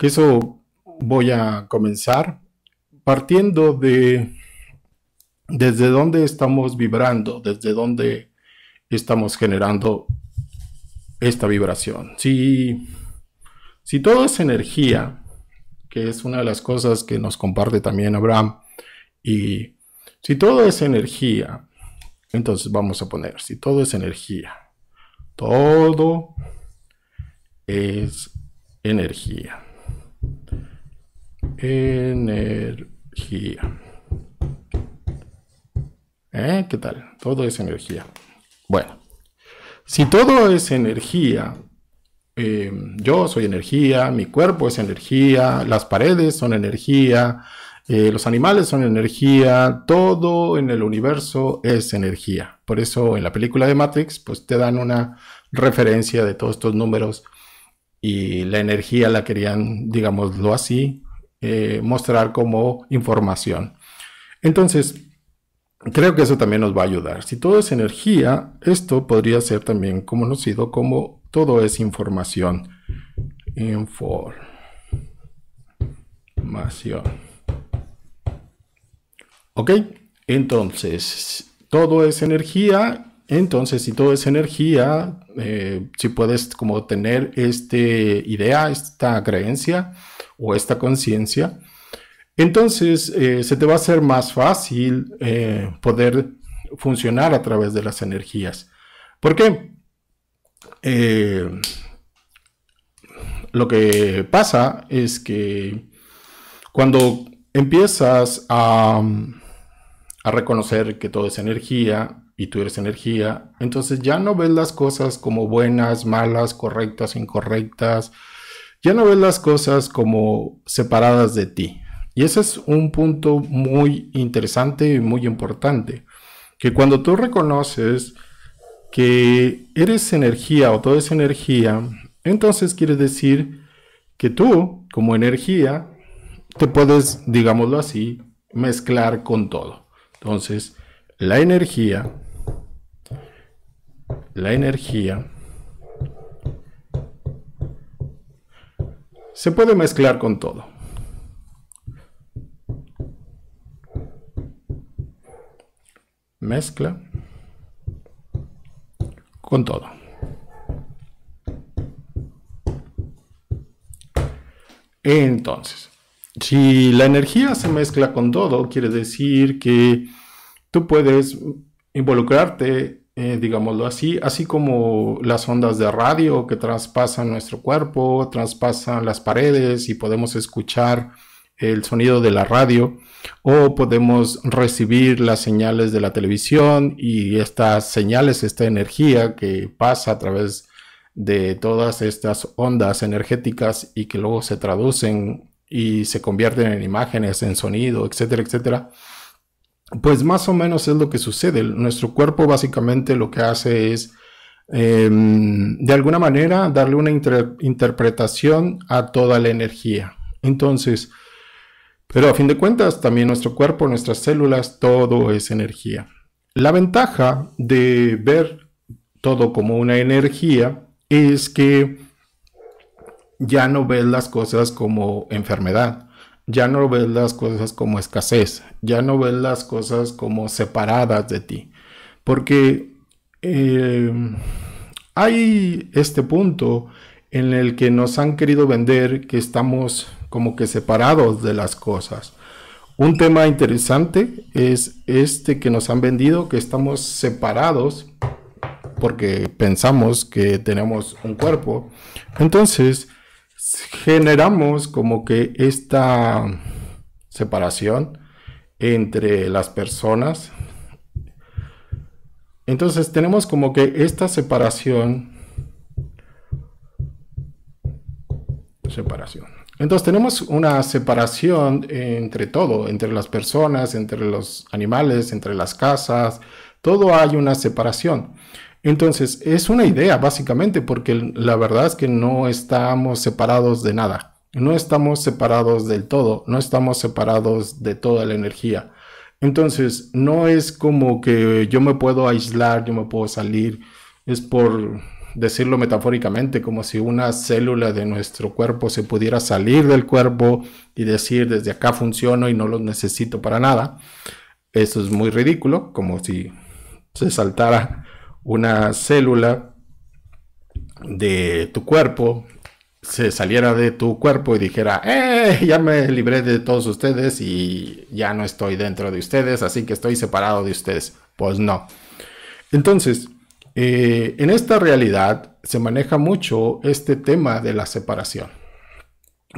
que eso voy a comenzar partiendo de desde dónde estamos vibrando, desde dónde estamos generando esta vibración. Si, si todo es energía, que es una de las cosas que nos comparte también Abraham, y si todo es energía, entonces vamos a poner, si todo es energía, todo es energía energía. ¿Eh? ¿Qué tal? Todo es energía. Bueno, si todo es energía, eh, yo soy energía, mi cuerpo es energía, las paredes son energía, eh, los animales son energía, todo en el universo es energía. Por eso en la película de Matrix, pues te dan una referencia de todos estos números y la energía la querían, digámoslo así, eh, mostrar como información. Entonces, creo que eso también nos va a ayudar. Si todo es energía, esto podría ser también conocido como todo es información. Información. ¿Ok? Entonces, todo es energía. Entonces, si todo es energía, eh, si puedes como tener esta idea, esta creencia, o esta conciencia, entonces eh, se te va a hacer más fácil eh, poder funcionar a través de las energías. ¿Por qué? Eh, lo que pasa es que cuando empiezas a, a reconocer que todo es energía y tú eres energía, entonces ya no ves las cosas como buenas, malas, correctas, incorrectas, ya no ves las cosas como separadas de ti. Y ese es un punto muy interesante y muy importante. Que cuando tú reconoces que eres energía o todo es energía, entonces quiere decir que tú, como energía, te puedes, digámoslo así, mezclar con todo. Entonces, la energía, la energía Se puede mezclar con todo. Mezcla con todo. Entonces, si la energía se mezcla con todo, quiere decir que tú puedes involucrarte eh, digámoslo así, así como las ondas de radio que traspasan nuestro cuerpo, traspasan las paredes y podemos escuchar el sonido de la radio o podemos recibir las señales de la televisión y estas señales, esta energía que pasa a través de todas estas ondas energéticas y que luego se traducen y se convierten en imágenes, en sonido, etcétera, etcétera. Pues más o menos es lo que sucede. Nuestro cuerpo básicamente lo que hace es, em, de alguna manera, darle una interpretación a toda la energía. Entonces, pero a fin de cuentas, también nuestro cuerpo, nuestras células, todo es energía. La ventaja de ver todo como una energía es que ya no ves las cosas como enfermedad ya no ves las cosas como escasez, ya no ves las cosas como separadas de ti. Porque em, hay este punto en el que nos han querido vender que estamos como que separados de las cosas. Un tema interesante es este que nos han vendido, que estamos separados porque pensamos que tenemos un cuerpo. Entonces, generamos como que esta separación entre las personas. Entonces tenemos como que esta separación. Separación. Entonces tenemos una separación entre todo, entre las personas, entre los animales, entre las casas. Todo hay una separación. Entonces, es una idea, básicamente, porque la verdad es que no estamos separados de nada. No estamos separados del todo, no estamos separados de toda la energía. Entonces, no es como que yo me puedo aislar, yo me puedo salir. Es por decirlo metafóricamente, como si una célula de nuestro cuerpo se pudiera salir del cuerpo y decir desde acá funciono y no lo necesito para nada. Eso es muy ridículo, como si se saltara una célula de tu cuerpo se saliera de tu cuerpo y dijera, ¡eh! Ya me libré de todos ustedes y ya no estoy dentro de ustedes, así que estoy separado de ustedes. Pues no. Entonces, eh, en esta realidad se maneja mucho este tema de la separación.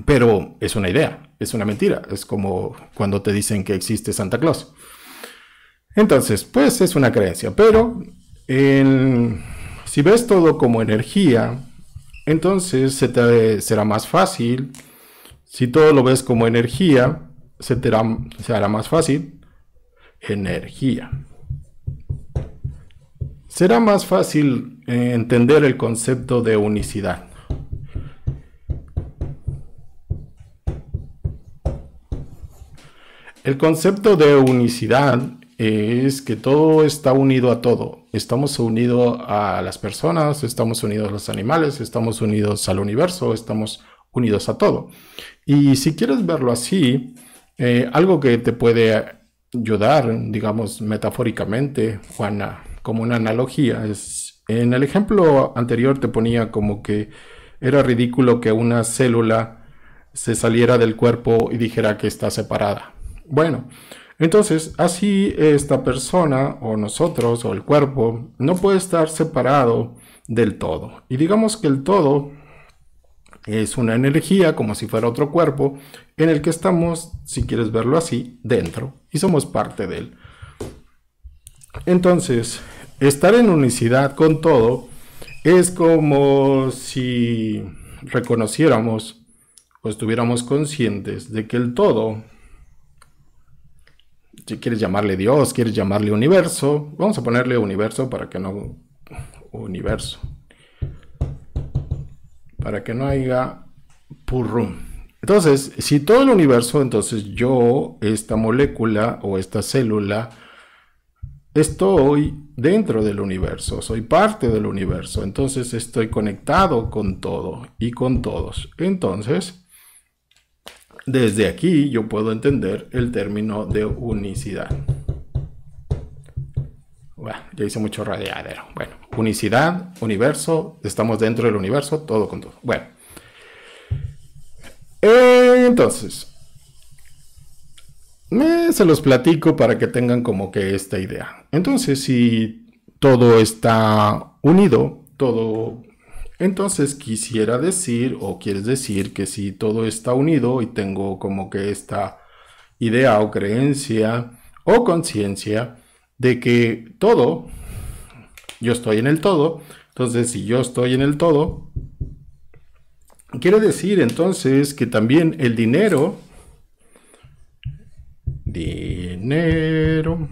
Pero es una idea, es una mentira. Es como cuando te dicen que existe Santa Claus. Entonces, pues es una creencia, pero si ves todo como energía, entonces será más fácil. Si todo lo ves como energía, se hará, más fácil. Energía. Será más fácil eh, entender el concepto de unicidad. El concepto de unicidad es que todo está unido a todo. Estamos unidos a las personas, estamos unidos a los animales, estamos unidos al universo, estamos unidos a todo. Y si quieres verlo así, eh, algo que te puede ayudar, digamos metafóricamente, Juana, como una analogía, es en el ejemplo anterior te ponía como que era ridículo que una célula se saliera del cuerpo y dijera que está separada. Bueno, entonces, así esta persona o nosotros o el cuerpo no puede estar separado del todo. Y digamos que el todo es una energía como si fuera otro cuerpo en el que estamos, si quieres verlo así, dentro y somos parte de él. Entonces, estar en unicidad con todo es como si reconociéramos o estuviéramos conscientes de que el todo si quieres llamarle Dios, quieres llamarle universo, vamos a ponerle universo para que no... Universo. Para que no haya purrum. Entonces, si todo el universo, entonces yo, esta molécula o esta célula, estoy dentro del universo, soy parte del universo, entonces estoy conectado con todo y con todos. Entonces, desde aquí yo puedo entender el término de unicidad. Bueno, ya hice mucho radiadero. Bueno, unicidad, universo, estamos dentro del universo, todo con todo. Bueno. Entonces, se los platico para que tengan como que esta idea. Entonces, si todo está unido, todo entonces quisiera decir o quieres decir que si todo está unido y tengo como que esta idea o creencia o conciencia de que todo, yo estoy en el todo, entonces si yo estoy en el todo, quiero decir entonces que también el dinero, dinero,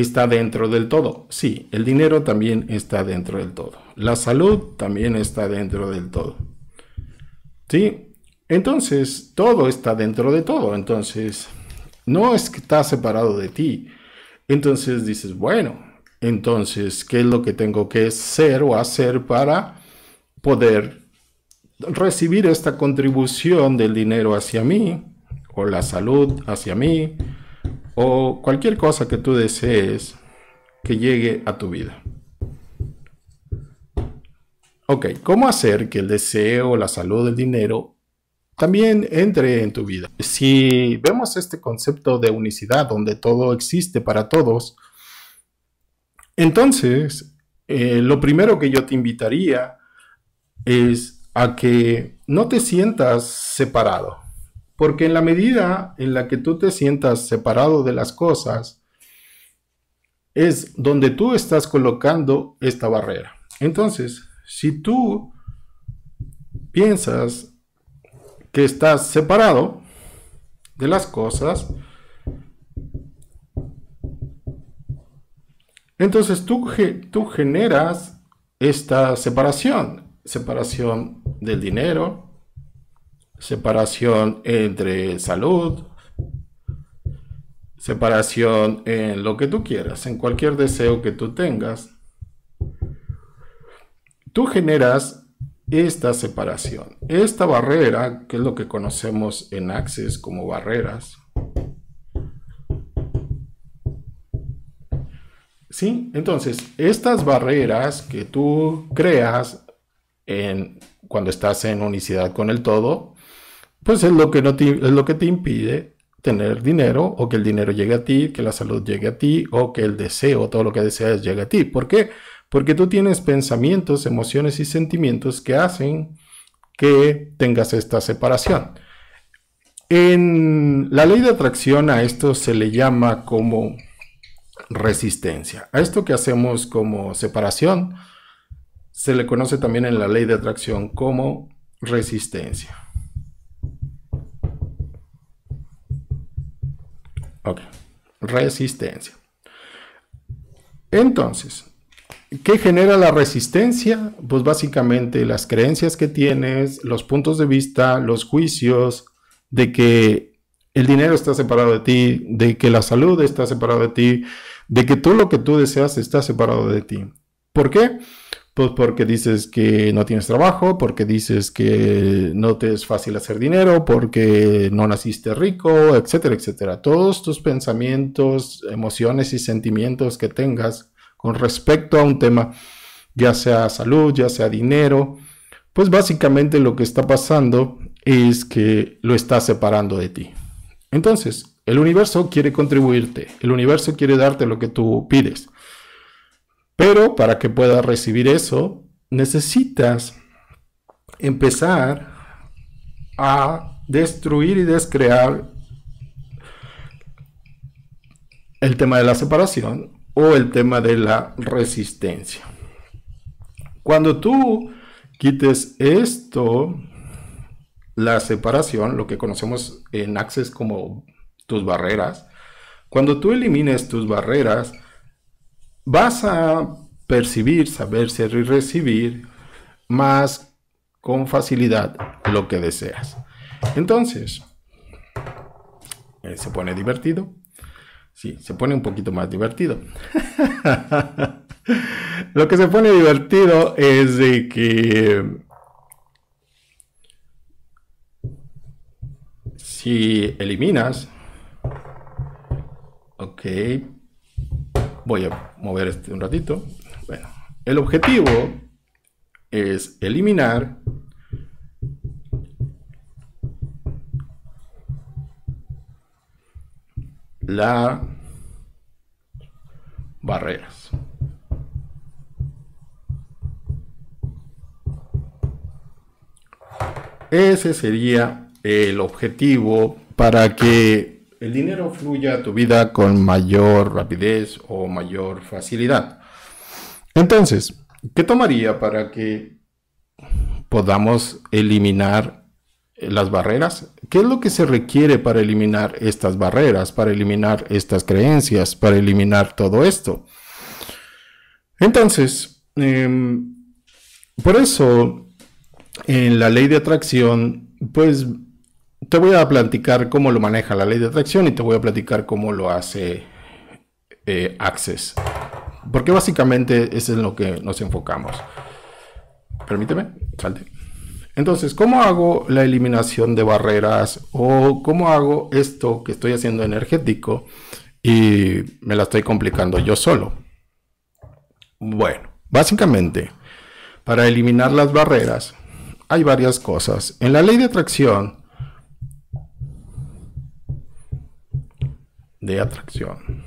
está dentro del todo. Sí, el dinero también está dentro del todo. La salud también está dentro del todo. ¿Sí? Entonces, todo está dentro de todo. Entonces, no es que está separado de ti. Entonces dices, bueno, entonces, ¿qué es lo que tengo que ser o hacer para poder recibir esta contribución del dinero hacia mí o la salud hacia mí? o cualquier cosa que tú desees que llegue a tu vida. Ok, ¿cómo hacer que el deseo, la salud, el dinero también entre en tu vida? Si vemos este concepto de unicidad donde todo existe para todos, entonces eh, lo primero que yo te invitaría es a que no te sientas separado. Porque en la medida en la que tú te sientas separado de las cosas, es donde tú estás colocando esta barrera. Entonces, si tú piensas que estás separado de las cosas, entonces tú, tú generas esta separación, separación del dinero, separación entre salud, separación en lo que tú quieras, en cualquier deseo que tú tengas. Tú generas esta separación, esta barrera, que es lo que conocemos en Access como barreras. ¿Sí? Entonces, estas barreras que tú creas cuando estás en unicidad con el todo, pues es lo que, no te, es lo que te impide tener dinero o que el dinero llegue a ti, que la salud llegue a ti o que el deseo, todo lo que deseas llegue a ti. ¿Por qué? Porque tú tienes pensamientos, emociones y sentimientos que hacen que tengas esta separación. En la ley de atracción a esto se le llama como resistencia. A esto que hacemos como separación se le conoce también en la ley de atracción como resistencia. Ok, resistencia. Entonces, ¿qué genera la resistencia? Pues básicamente las creencias que tienes, los puntos de vista, los juicios de que el dinero está separado de ti, de que la salud está separada de ti, de que todo lo que tú deseas está separado de ti. ¿Por qué? Pues porque dices que no tienes trabajo, porque dices que no te es fácil hacer dinero, porque no naciste rico, etcétera, etcétera. Todos tus pensamientos, emociones y sentimientos que tengas con respecto a un tema, ya sea salud, ya sea dinero, pues básicamente lo que está pasando es que lo está separando de ti. Entonces, el universo quiere contribuirte, el universo quiere darte lo que tú pides. Pero para que puedas recibir eso, necesitas empezar a destruir y descrear el tema de la separación o el tema de la resistencia. Cuando tú quites esto, la separación, lo que conocemos en Access como tus barreras, cuando tú elimines tus barreras, vas a percibir, saber, ser y recibir más con facilidad lo que deseas. Entonces, eh, se pone divertido. Sí, se pone un poquito más divertido. lo que se pone divertido es de que si eliminas, ok, Voy a mover este un ratito. Bueno, el objetivo es eliminar las barreras. Ese sería el objetivo para que el dinero fluya a tu vida con mayor rapidez o mayor facilidad. Entonces, ¿qué tomaría para que podamos eliminar eh, las barreras? ¿Qué es lo que se requiere para eliminar estas barreras, para eliminar estas creencias, para eliminar todo esto? Entonces, em, por eso, en la ley de atracción, pues te voy a platicar cómo lo maneja la ley de atracción y te voy a platicar cómo lo hace eh, Access. Porque básicamente es en lo que nos enfocamos. Permíteme, salte. Entonces, ¿cómo hago la eliminación de barreras o cómo hago esto que estoy haciendo energético y me la estoy complicando yo solo? Bueno, básicamente, para eliminar las barreras hay varias cosas. En la ley de atracción, de atracción.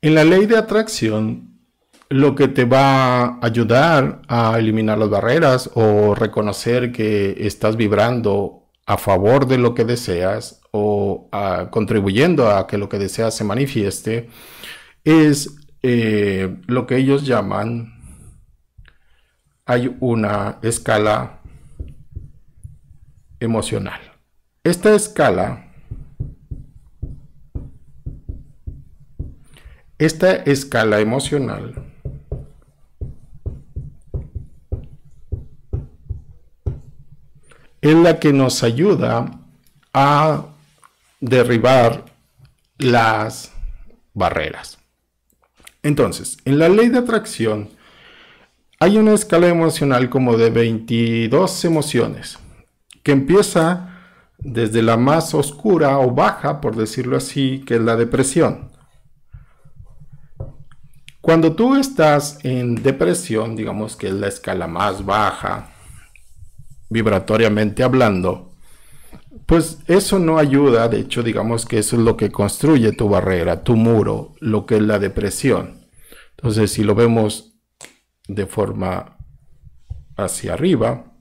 En la ley de atracción, lo que te va a ayudar a eliminar las barreras o reconocer que estás vibrando a favor de lo que deseas o contribuyendo a que lo que deseas se manifieste, es eh, lo que ellos llaman, hay una escala emocional. Esta escala, esta escala emocional es la que nos ayuda a derribar las barreras. Entonces, en la ley de atracción hay una escala emocional como de 22 emociones que empieza desde la más oscura o baja, por decirlo así, que es la depresión. Cuando tú estás en depresión, digamos que es la escala más baja, vibratoriamente hablando, pues eso no ayuda, de hecho digamos que eso es lo que construye tu barrera, tu muro, lo que es la depresión. Entonces si lo vemos de forma hacia arriba,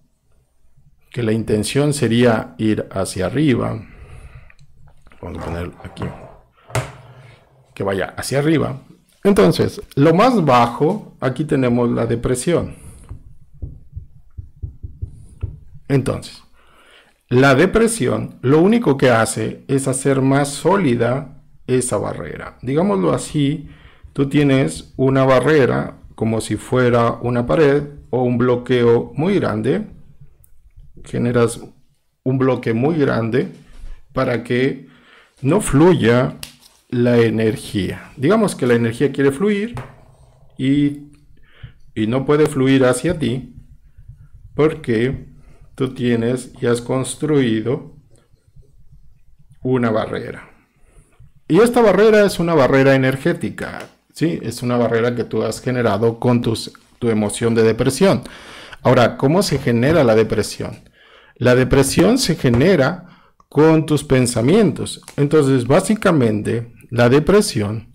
que la intención sería ir hacia arriba. Vamos a poner aquí. Que vaya hacia arriba. Entonces, lo más bajo, aquí tenemos la depresión. Entonces, la depresión lo único que hace es hacer más sólida esa barrera. Digámoslo así, tú tienes una barrera como si fuera una pared o un bloqueo muy grande generas un bloque muy grande para que no fluya la energía. Digamos que la energía quiere fluir y, no puede fluir hacia ti porque tú tienes y has construido una barrera. Y esta barrera es una barrera energética, ¿sí? Es una barrera que tú has generado con tus, tu emoción de depresión. Ahora, ¿cómo se genera la depresión? La depresión se genera con tus pensamientos. Entonces, básicamente, la depresión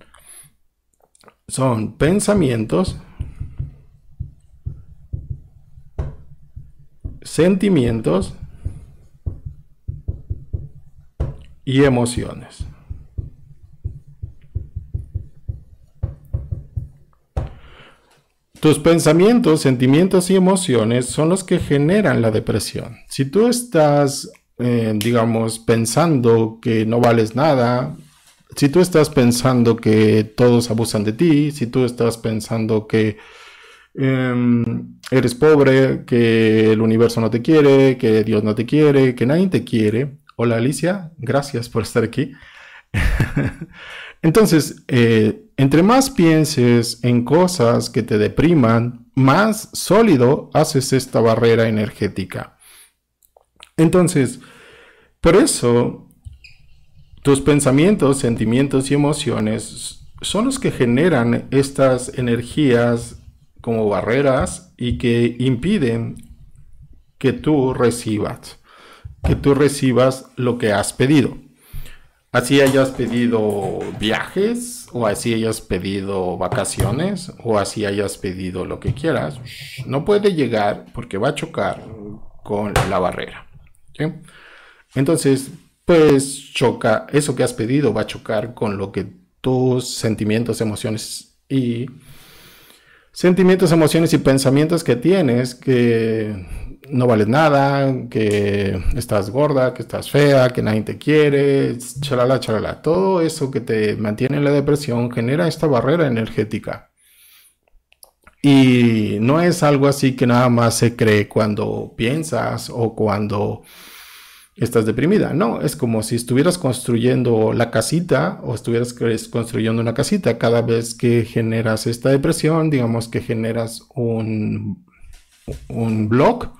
son pensamientos, sentimientos y emociones. Tus pensamientos, sentimientos y emociones son los que generan la depresión. Si tú estás, eh, digamos, pensando que no vales nada, si tú estás pensando que todos abusan de ti, si tú estás pensando que em, eres pobre, que el universo no te quiere, que Dios no te quiere, que nadie te quiere. Hola Alicia, gracias por estar aquí. Entonces, eh, entre más pienses en cosas que te depriman, más sólido haces esta barrera energética. Entonces, por eso, tus pensamientos, sentimientos y emociones son los que generan estas energías como barreras y que impiden que tú recibas, que tú recibas lo que has pedido. Así hayas pedido viajes, o así hayas pedido vacaciones, o así hayas pedido lo que quieras, no puede llegar porque va a chocar con la barrera. Entonces, pues choca, eso que has pedido va a chocar con lo que tus sentimientos, emociones y sentimientos, emociones y pensamientos que tienes que no vales nada, que estás gorda, que estás fea, que nadie te quiere, chalala, chalala. Todo eso que te mantiene en la depresión genera esta barrera energética. Y no es algo así que nada más se cree cuando piensas o cuando estás deprimida. No, es como si estuvieras construyendo la casita o estuvieras construyendo una casita. Cada vez que generas esta depresión, digamos que generas un, un blog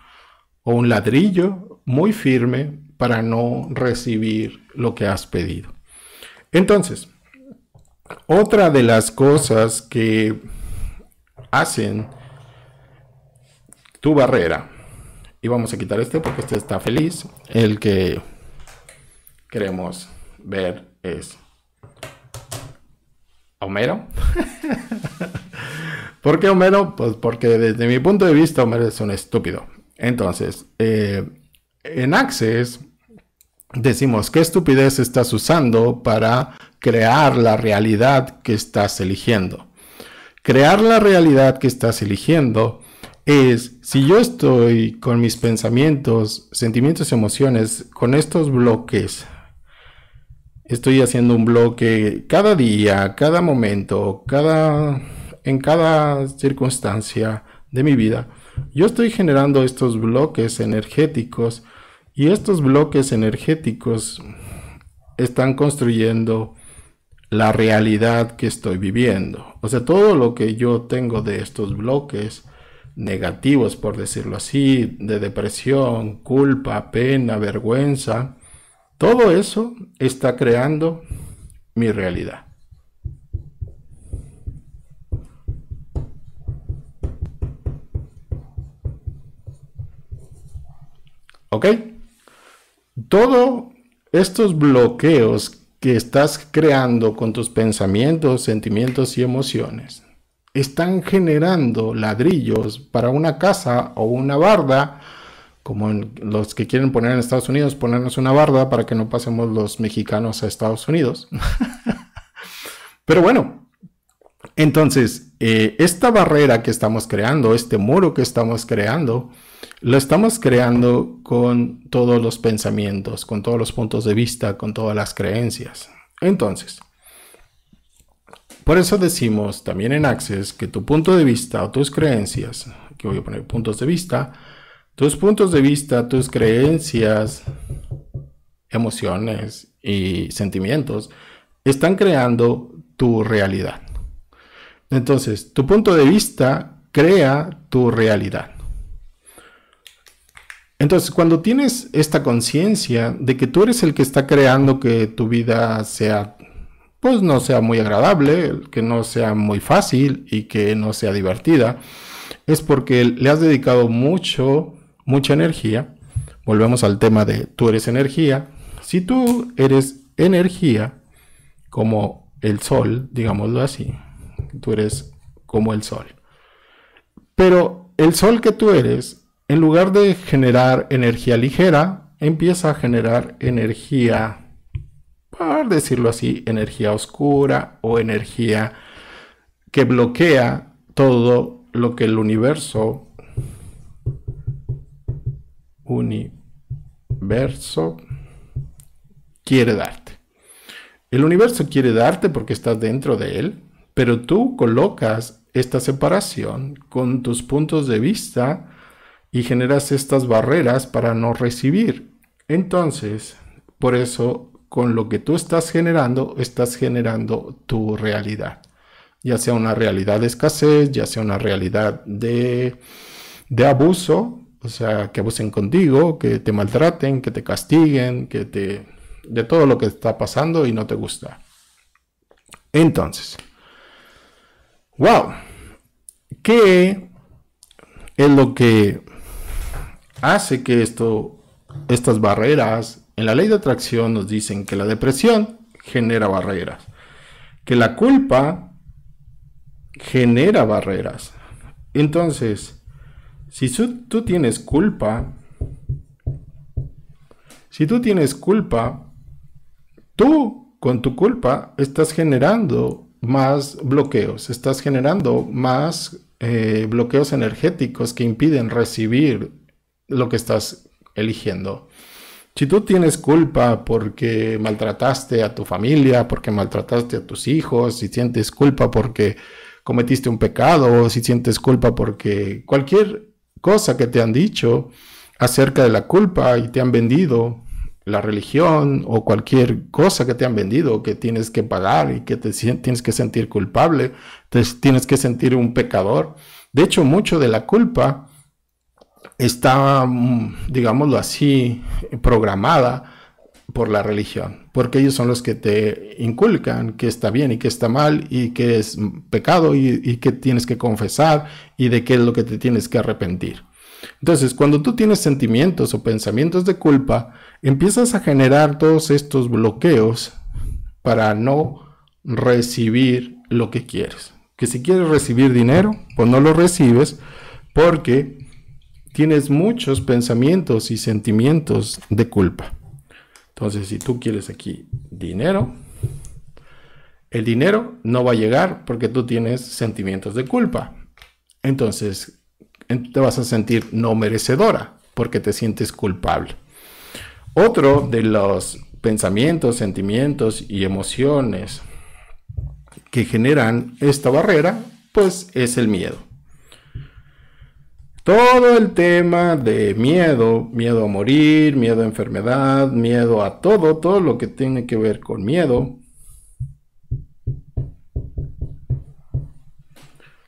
o un ladrillo muy firme para no recibir lo que has pedido. Entonces, otra de las cosas que hacen tu barrera, y vamos a quitar este porque este está feliz, el que queremos ver es Homero. ¿Por qué Homero? Pues porque desde mi punto de vista Homero es un estúpido. Entonces, eh, en Access decimos, ¿qué estupidez estás usando para crear la realidad que estás eligiendo? Crear la realidad que estás eligiendo es, si yo estoy con mis pensamientos, sentimientos, emociones, con estos bloques, estoy haciendo un bloque cada día, cada momento, cada, en cada circunstancia de mi vida, yo estoy generando estos bloques energéticos y estos bloques energéticos están construyendo la realidad que estoy viviendo. O sea, todo lo que yo tengo de estos bloques negativos, por decirlo así, de depresión, culpa, pena, vergüenza, todo eso está creando mi realidad. ¿Ok? Todos estos bloqueos que estás creando con tus pensamientos, sentimientos y emociones están generando ladrillos para una casa o una barda, como los que quieren poner en Estados Unidos, ponernos una barda para que no pasemos los mexicanos a Estados Unidos. Pero bueno, entonces, eh, esta barrera que estamos creando, este muro que estamos creando, lo estamos creando con todos los pensamientos, con todos los puntos de vista, con todas las creencias. Entonces, por eso decimos también en Access que tu punto de vista o tus creencias, aquí voy a poner puntos de vista, tus puntos de vista, tus creencias, emociones y sentimientos están creando tu realidad. Entonces, tu punto de vista crea tu realidad. Entonces, cuando tienes esta conciencia de que tú eres el que está creando que tu vida sea, pues no sea muy agradable, que no sea muy fácil y que no sea divertida, es porque le has dedicado mucho, mucha energía. Volvemos al tema de tú eres energía. Si tú eres energía, como el sol, digámoslo así, tú eres como el sol. Pero el sol que tú eres en lugar de generar energía ligera, empieza a generar energía, por decirlo así, energía oscura o energía que bloquea todo lo que el universo, universo, quiere darte. El universo quiere darte porque estás dentro de él, pero tú colocas esta separación con tus puntos de vista, y generas estas barreras para no recibir. Entonces, por eso, con lo que tú estás generando, estás generando tu realidad. Ya sea una realidad de escasez, ya sea una realidad de, de abuso, o sea, que abusen contigo, que te maltraten, que te castiguen, que te... de todo lo que está pasando y no te gusta. Entonces, wow, ¿qué es lo que hace que esto, estas barreras, en la ley de atracción nos dicen que la depresión genera barreras, que la culpa genera barreras. Entonces, si tú tienes culpa, si tú tienes culpa, tú con tu culpa estás generando más bloqueos, estás generando más eh, bloqueos energéticos que impiden recibir lo que estás eligiendo. Si tú tienes culpa porque maltrataste a tu familia, porque maltrataste a tus hijos, si sientes culpa porque cometiste un pecado, si sientes culpa porque cualquier cosa que te han dicho acerca de la culpa y te han vendido la religión o cualquier cosa que te han vendido que tienes que pagar y que te tienes que sentir culpable, tienes que sentir un pecador. De hecho, mucho de la culpa está, mm, digámoslo así, programada por la religión, porque ellos son los que te inculcan que está bien y que está mal y que es pecado y, que tienes que confesar y de qué es lo que te tienes que arrepentir. Entonces, cuando tú tienes sentimientos o pensamientos de culpa, empiezas a generar todos estos bloqueos para no recibir lo que quieres. Que si quieres recibir dinero, pues no lo recibes porque tienes muchos pensamientos y sentimientos de culpa. Entonces, si tú quieres aquí dinero, el dinero no va a llegar porque tú tienes sentimientos de culpa. Entonces, te vas a sentir no merecedora porque te sientes culpable. Otro de los pensamientos, sentimientos y emociones que generan esta barrera, pues es el miedo todo el tema de miedo, miedo a morir, miedo a enfermedad, miedo a todo, todo lo que tiene que ver con miedo.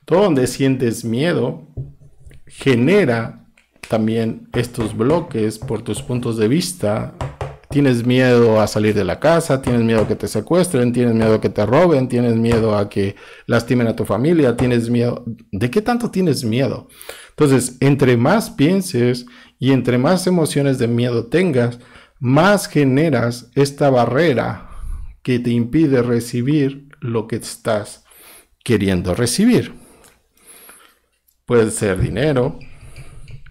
Todo donde sientes miedo genera también estos bloques por tus puntos de vista Tienes miedo a salir de la casa, tienes miedo a que te secuestren, tienes miedo a que te roben, tienes miedo a que lastimen a tu familia, tienes miedo. ¿De qué tanto tienes miedo? Entonces, entre más pienses y entre más emociones de miedo tengas, más generas esta barrera que te impide recibir lo que estás queriendo recibir. Puede ser dinero.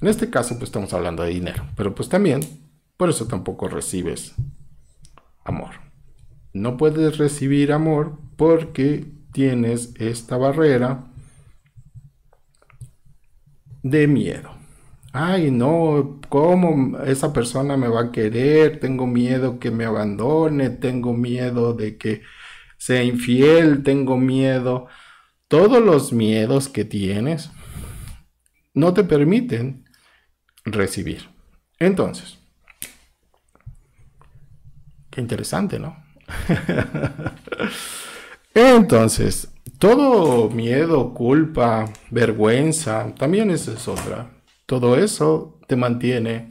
En este caso, pues estamos hablando de dinero, pero pues también por eso tampoco recibes amor. No puedes recibir amor porque tienes esta barrera de miedo. Ay, no, ¿cómo esa persona me va a querer? Tengo miedo que me abandone, tengo miedo de que sea infiel, tengo miedo. Todos los miedos que tienes no te permiten recibir. Entonces, interesante, ¿no? Entonces, todo miedo, culpa, vergüenza, también es otra. Todo eso te mantiene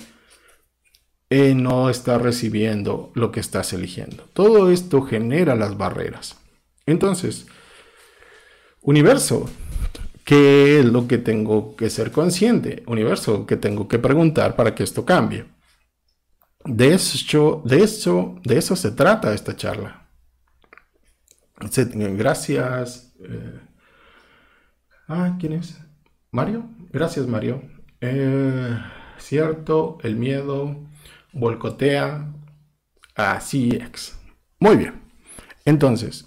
en no estar recibiendo lo que estás eligiendo. Todo esto genera las barreras. Entonces, universo, ¿qué es lo que tengo que ser consciente? Universo, ¿qué tengo que preguntar para que esto cambie? De eso, de eso, de eso se trata esta charla. Gracias. Eh, ah, ¿quién es? Mario. Gracias, Mario. Eh, cierto, el miedo volcotea. Así es. Muy bien. Entonces,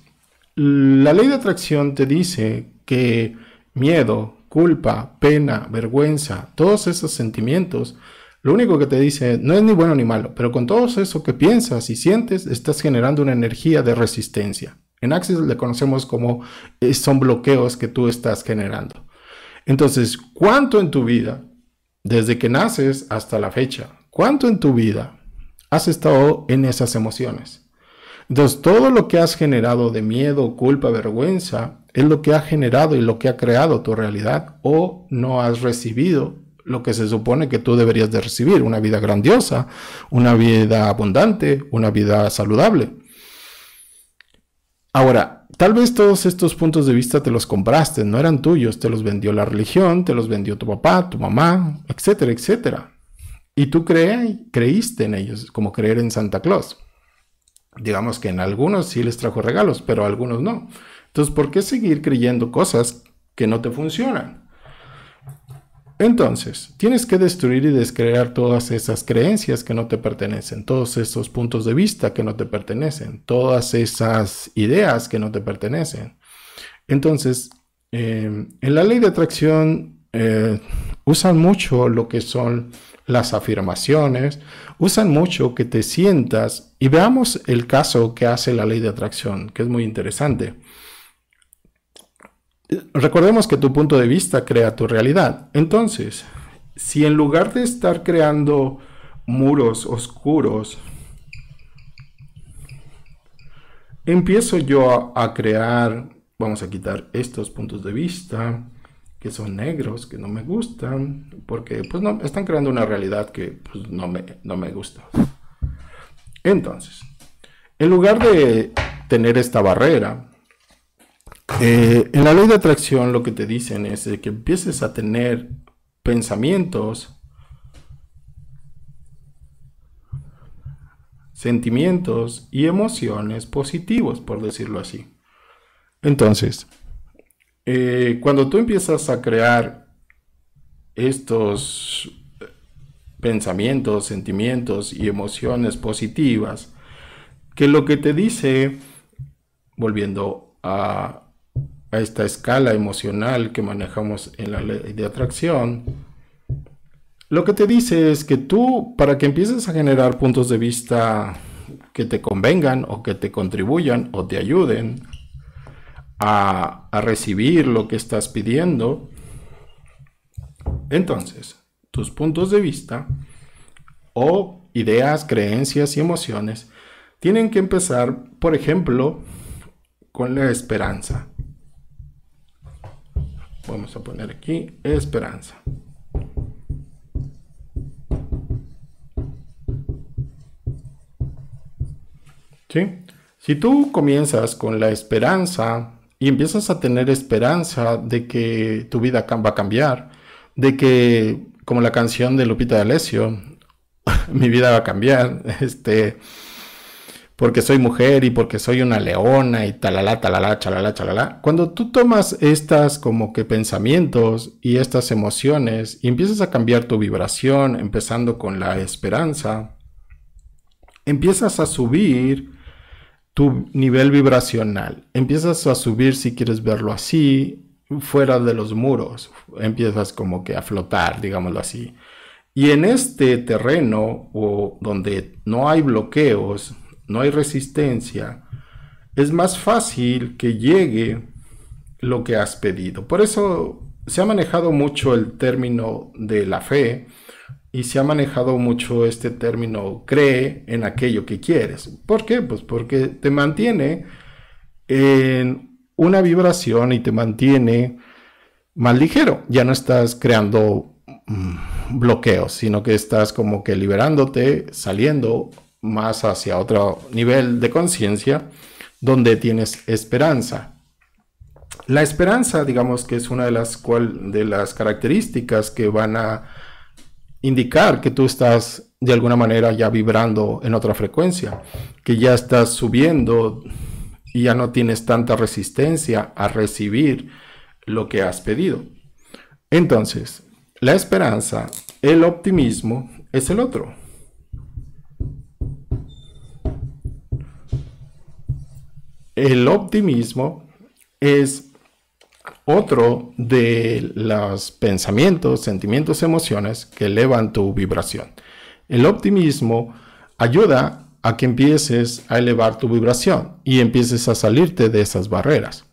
la ley de atracción te dice que miedo, culpa, pena, vergüenza, todos esos sentimientos lo único que te dice no es ni bueno ni malo, pero con todo eso que piensas y sientes, estás generando una energía de resistencia. En Axis le conocemos como eh, son bloqueos que tú estás generando. Entonces, ¿cuánto en tu vida, desde que naces hasta la fecha, cuánto en tu vida has estado en esas emociones? Entonces, todo lo que has generado de miedo, culpa, vergüenza, es lo que ha generado y lo que ha creado tu realidad o no has recibido lo que se supone que tú deberías de recibir, una vida grandiosa, una vida abundante, una vida saludable. Ahora, tal vez todos estos puntos de vista te los compraste, no eran tuyos, te los vendió la religión, te los vendió tu papá, tu mamá, etcétera, etcétera. Y tú creíste en ellos, como creer en Santa Claus. Digamos que en algunos sí les trajo regalos, pero a algunos no. Entonces, ¿por qué seguir creyendo cosas que no te funcionan? Entonces, tienes que destruir y descrear todas esas creencias que no te pertenecen, todos esos puntos de vista que no te pertenecen, todas esas ideas que no te pertenecen. Entonces, em, en la ley de atracción eh, usan mucho lo que son las afirmaciones, usan mucho que te sientas y veamos el caso que hace la ley de atracción, que es muy interesante recordemos que tu punto de vista crea tu realidad. Entonces, si en lugar de estar creando muros oscuros, empiezo yo a, crear, vamos a quitar estos puntos de vista que son negros, que no me gustan, porque pues no, están creando una realidad que pues, no, no me gusta. Entonces, en lugar de tener esta barrera, eh, en la ley de atracción lo que te dicen es que empieces a tener pensamientos, sentimientos y emociones positivos, por decirlo así. Entonces, eh, cuando tú empiezas a crear estos pensamientos, sentimientos y emociones positivas, que lo que te dice, volviendo a a esta escala emocional que manejamos en la ley de atracción, lo que te dice es que tú, para que empieces a generar puntos de vista que te convengan o que te contribuyan o te ayuden a, a recibir lo que estás pidiendo, entonces tus puntos de vista o ideas, creencias y emociones tienen que empezar, por ejemplo, con la esperanza. Vamos a poner aquí esperanza. Si tú comienzas con la esperanza y empiezas a tener esperanza de que tu vida va a cambiar, de que, como la canción de Lupita Alessio, mi vida va a cambiar, este, porque soy mujer y porque soy una leona y talala, talala, chalala, chalala. Cuando tú tomas estas como que pensamientos y estas emociones y empiezas a cambiar tu vibración, empezando con la esperanza, empiezas a subir tu nivel vibracional, empiezas a subir si quieres verlo así, fuera de los muros, empiezas como que a flotar, digámoslo así. Y en este terreno o donde no hay bloqueos, no hay resistencia, es más fácil que llegue lo que has pedido. Por eso se ha manejado mucho el término de la fe y se ha manejado mucho este término cree en aquello que quieres. ¿Por qué? Pues porque te mantiene en una vibración y te mantiene más ligero. Ya no estás creando mm, bloqueos, sino que estás como que liberándote, saliendo más hacia otro nivel de conciencia donde tienes esperanza. La esperanza, digamos que es una de las, cual, de las características que van a indicar que tú estás de alguna manera ya vibrando en otra frecuencia, que ya estás subiendo y ya no tienes tanta resistencia a recibir lo que has pedido. Entonces, la esperanza, el optimismo es el otro. El optimismo es otro de los pensamientos, sentimientos, emociones que elevan tu vibración. El optimismo ayuda a que empieces a elevar tu vibración y empieces a salirte de esas barreras.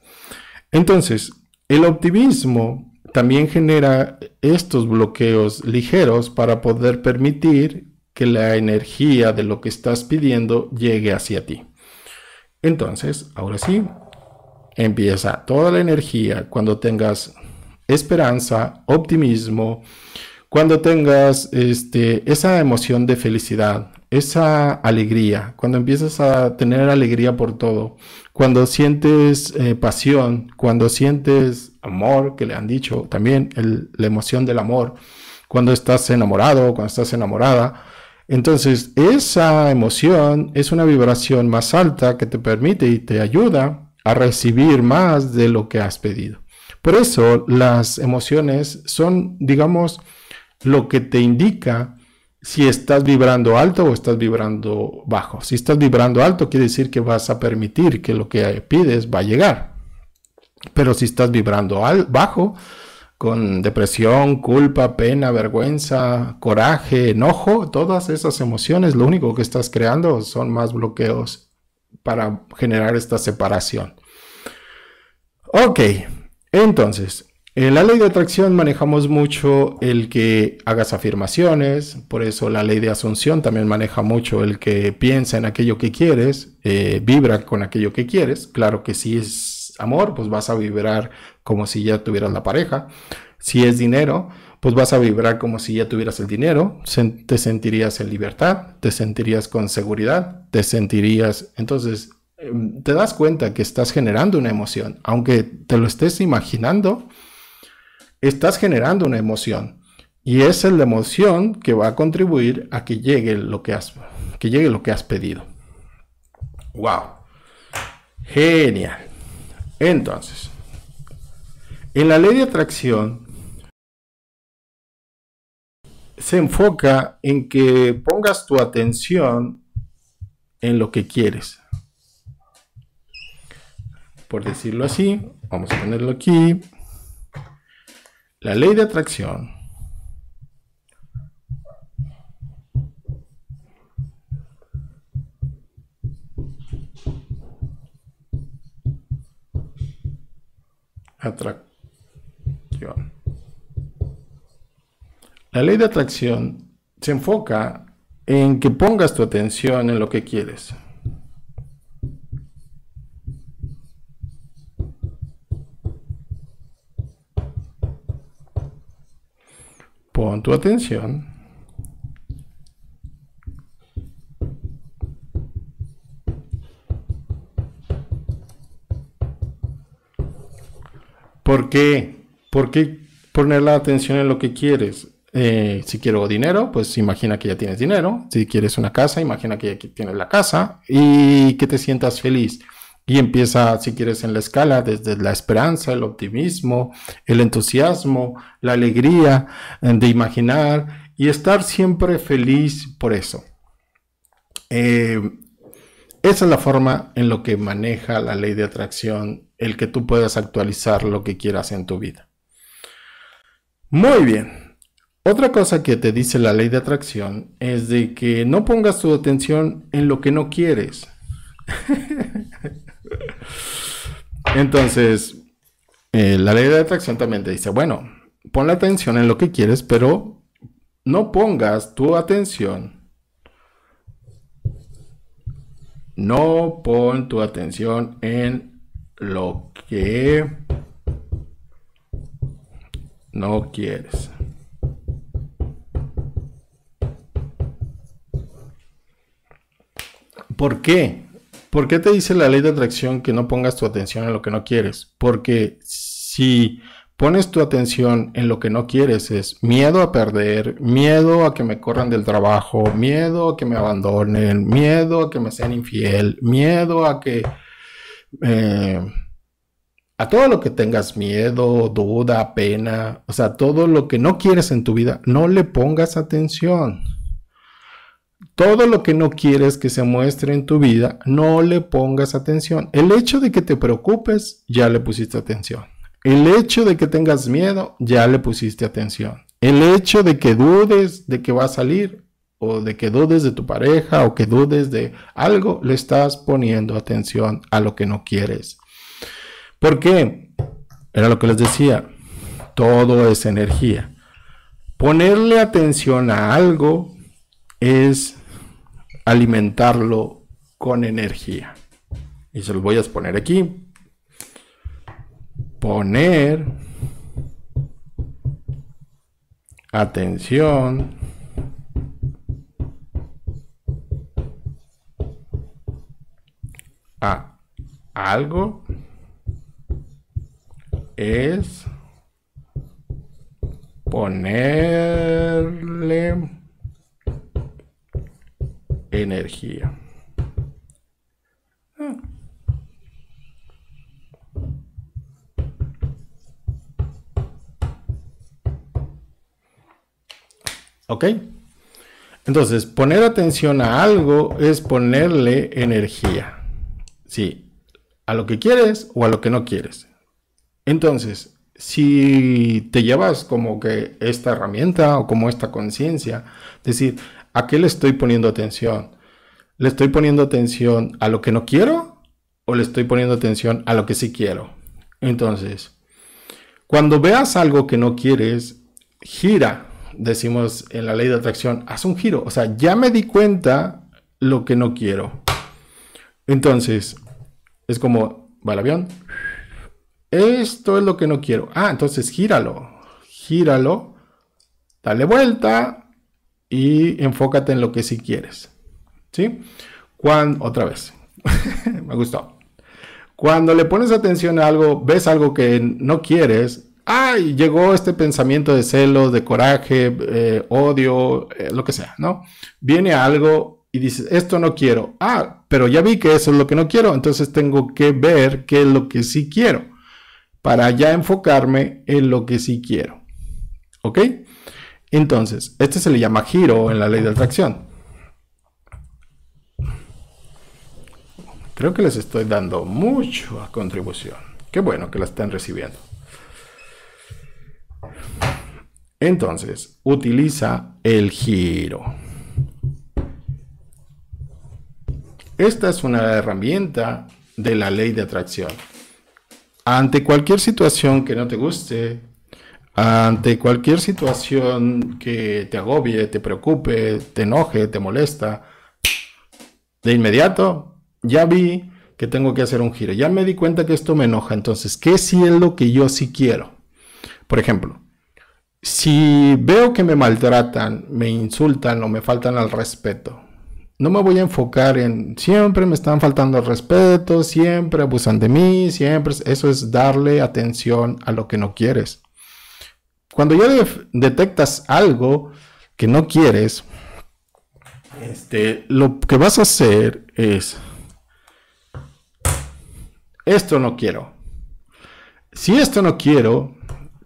Entonces, el optimismo también genera estos bloqueos ligeros para poder permitir que la energía de lo que estás pidiendo llegue hacia ti. Entonces, ahora sí, empieza toda la energía cuando tengas esperanza, optimismo, cuando tengas este, esa emoción de felicidad, esa alegría, cuando empiezas a tener alegría por todo, cuando sientes eh, pasión, cuando sientes amor, que le han dicho también, la emoción del amor, cuando estás enamorado, cuando estás enamorada, entonces, esa emoción es una vibración más alta que te permite y te ayuda a recibir más de lo que has pedido. Por eso las emociones son, digamos, lo que te indica si estás vibrando alto o estás vibrando bajo. Si estás vibrando alto, quiere decir que vas a permitir que lo que pides va a llegar. Pero si estás vibrando bajo, con depresión, culpa, pena, vergüenza, coraje, enojo, todas esas emociones, lo único que estás creando son más bloqueos para generar esta separación. Ok, entonces, en la ley de atracción manejamos mucho el que hagas afirmaciones, por eso la ley de asunción también maneja mucho el que piensa en aquello que quieres, eh, vibra con aquello que quieres, claro que si es amor, pues vas a vibrar como si ya tuvieras la pareja. Si es dinero, pues vas a vibrar como si ya tuvieras el dinero, te sentirías en libertad, te sentirías con seguridad, te sentirías... Entonces, em, te das cuenta que estás generando una emoción, aunque te lo estés imaginando, estás generando una emoción. Y es la emoción que va a contribuir a que llegue lo que has, que llegue lo que has pedido. ¡Wow! Genial. Entonces, en la ley de atracción se enfoca en que pongas tu atención en lo que quieres. Por decirlo así, vamos a ponerlo aquí. La ley de atracción atracción la ley de atracción se enfoca en que pongas tu atención en lo que quieres. Pon tu atención porque ¿Por qué poner la atención en lo que quieres? Eh, si quiero dinero, pues imagina que ya tienes dinero. Si quieres una casa, imagina que ya tienes la casa y que te sientas feliz. Y empieza, si quieres, en la escala, desde la esperanza, el optimismo, el entusiasmo, la alegría eh, de imaginar y estar siempre feliz por eso. Eh, esa es la forma en lo que maneja la ley de atracción el que tú puedas actualizar lo que quieras en tu vida. Muy bien. Otra cosa que te dice la ley de atracción es de que no pongas tu atención en lo que no quieres. Entonces, eh, la ley de atracción también te dice, bueno, pon la atención en lo que quieres, pero no pongas tu atención. No pon tu atención en lo que no quieres. ¿Por qué? ¿Por qué te dice la ley de atracción que no pongas tu atención en lo que no quieres? Porque si pones tu atención en lo que no quieres es miedo a perder, miedo a que me corran del trabajo, miedo a que me abandonen, miedo a que me sean infiel, miedo a que... Eh, a todo lo que tengas miedo, duda, pena, o sea, todo lo que no quieres en tu vida, no le pongas atención. Todo lo que no quieres que se muestre en tu vida, no le pongas atención. El hecho de que te preocupes, ya le pusiste atención. El hecho de que tengas miedo, ya le pusiste atención. El hecho de que dudes de que va a salir, o de que dudes de tu pareja, o que dudes de algo, le estás poniendo atención a lo que no quieres. Porque, era lo que les decía, todo es energía. Ponerle atención a algo es alimentarlo con energía. Y se lo voy a exponer aquí. Poner atención a algo es ponerle energía. Ah. ¿Ok? Entonces, poner atención a algo es ponerle energía. Sí, a lo que quieres o a lo que no quieres. Entonces, si te llevas como que esta herramienta o como esta conciencia, decir, ¿a qué le estoy poniendo atención? ¿Le estoy poniendo atención a lo que no quiero o le estoy poniendo atención a lo que sí quiero? Entonces, cuando veas algo que no quieres, gira, decimos en la ley de atracción, haz un giro, o sea, ya me di cuenta lo que no quiero. Entonces, es como, va el avión, esto es lo que no quiero. Ah, entonces gíralo. Gíralo. Dale vuelta. Y enfócate en lo que sí quieres. ¿Sí? Cuando, otra vez. Me gustó. Cuando le pones atención a algo, ves algo que no quieres. Ay, llegó este pensamiento de celo de coraje, eh, odio, eh, lo que sea, ¿no? Viene algo y dices, esto no quiero. Ah, pero ya vi que eso es lo que no quiero, entonces tengo que ver qué es lo que sí quiero para ya enfocarme en lo que sí quiero. ¿Ok? Entonces, este se le llama giro en la ley de atracción. Creo que les estoy dando mucha contribución. Qué bueno que la están recibiendo. Entonces, utiliza el giro. Esta es una herramienta de la ley de atracción ante cualquier situación que no te guste, ante cualquier situación que te agobie, te preocupe, te enoje, te molesta, de inmediato ya vi que tengo que hacer un giro. Ya me di cuenta que esto me enoja. Entonces, ¿qué si es lo que yo sí quiero? Por ejemplo, si veo que me maltratan, me insultan o me faltan al respeto, no me voy a enfocar en siempre me están faltando respeto, siempre abusan de mí, siempre. Eso es darle atención a lo que no quieres. Cuando ya detectas algo que no quieres, este, lo que vas a hacer es, esto no quiero. Si esto no quiero,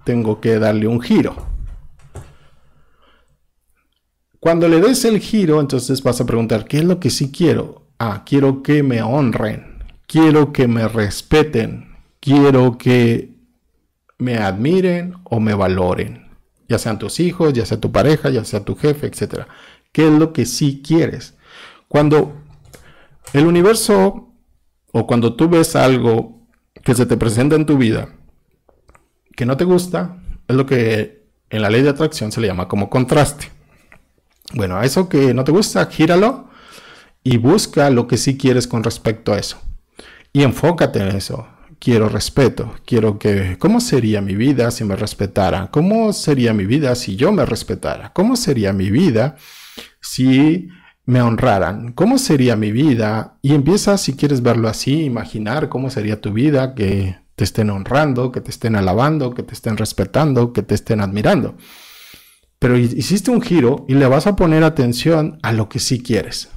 tengo que darle un giro. Cuando le des el giro, entonces vas a preguntar, ¿qué es lo que sí quiero? Ah, quiero que me honren, quiero que me respeten, quiero que me admiren o me valoren, ya sean tus hijos, ya sea tu pareja, ya sea tu jefe, etc. ¿Qué es lo que sí quieres? Cuando el universo o cuando tú ves algo que se te presenta en tu vida que no te gusta, es lo que en la ley de atracción se le llama como contraste. Bueno, eso que no te gusta, gíralo y busca lo que sí quieres con respecto a eso. Y enfócate en eso. Quiero respeto, quiero que... ¿Cómo sería mi vida si me respetara? ¿Cómo sería mi vida si yo me respetara? ¿Cómo sería mi vida si me honraran? ¿Cómo sería mi vida? Y empieza, si quieres verlo así, imaginar cómo sería tu vida, que te estén honrando, que te estén alabando, que te estén respetando, que te estén admirando pero hiciste un giro y le vas a poner atención a lo que sí quieres.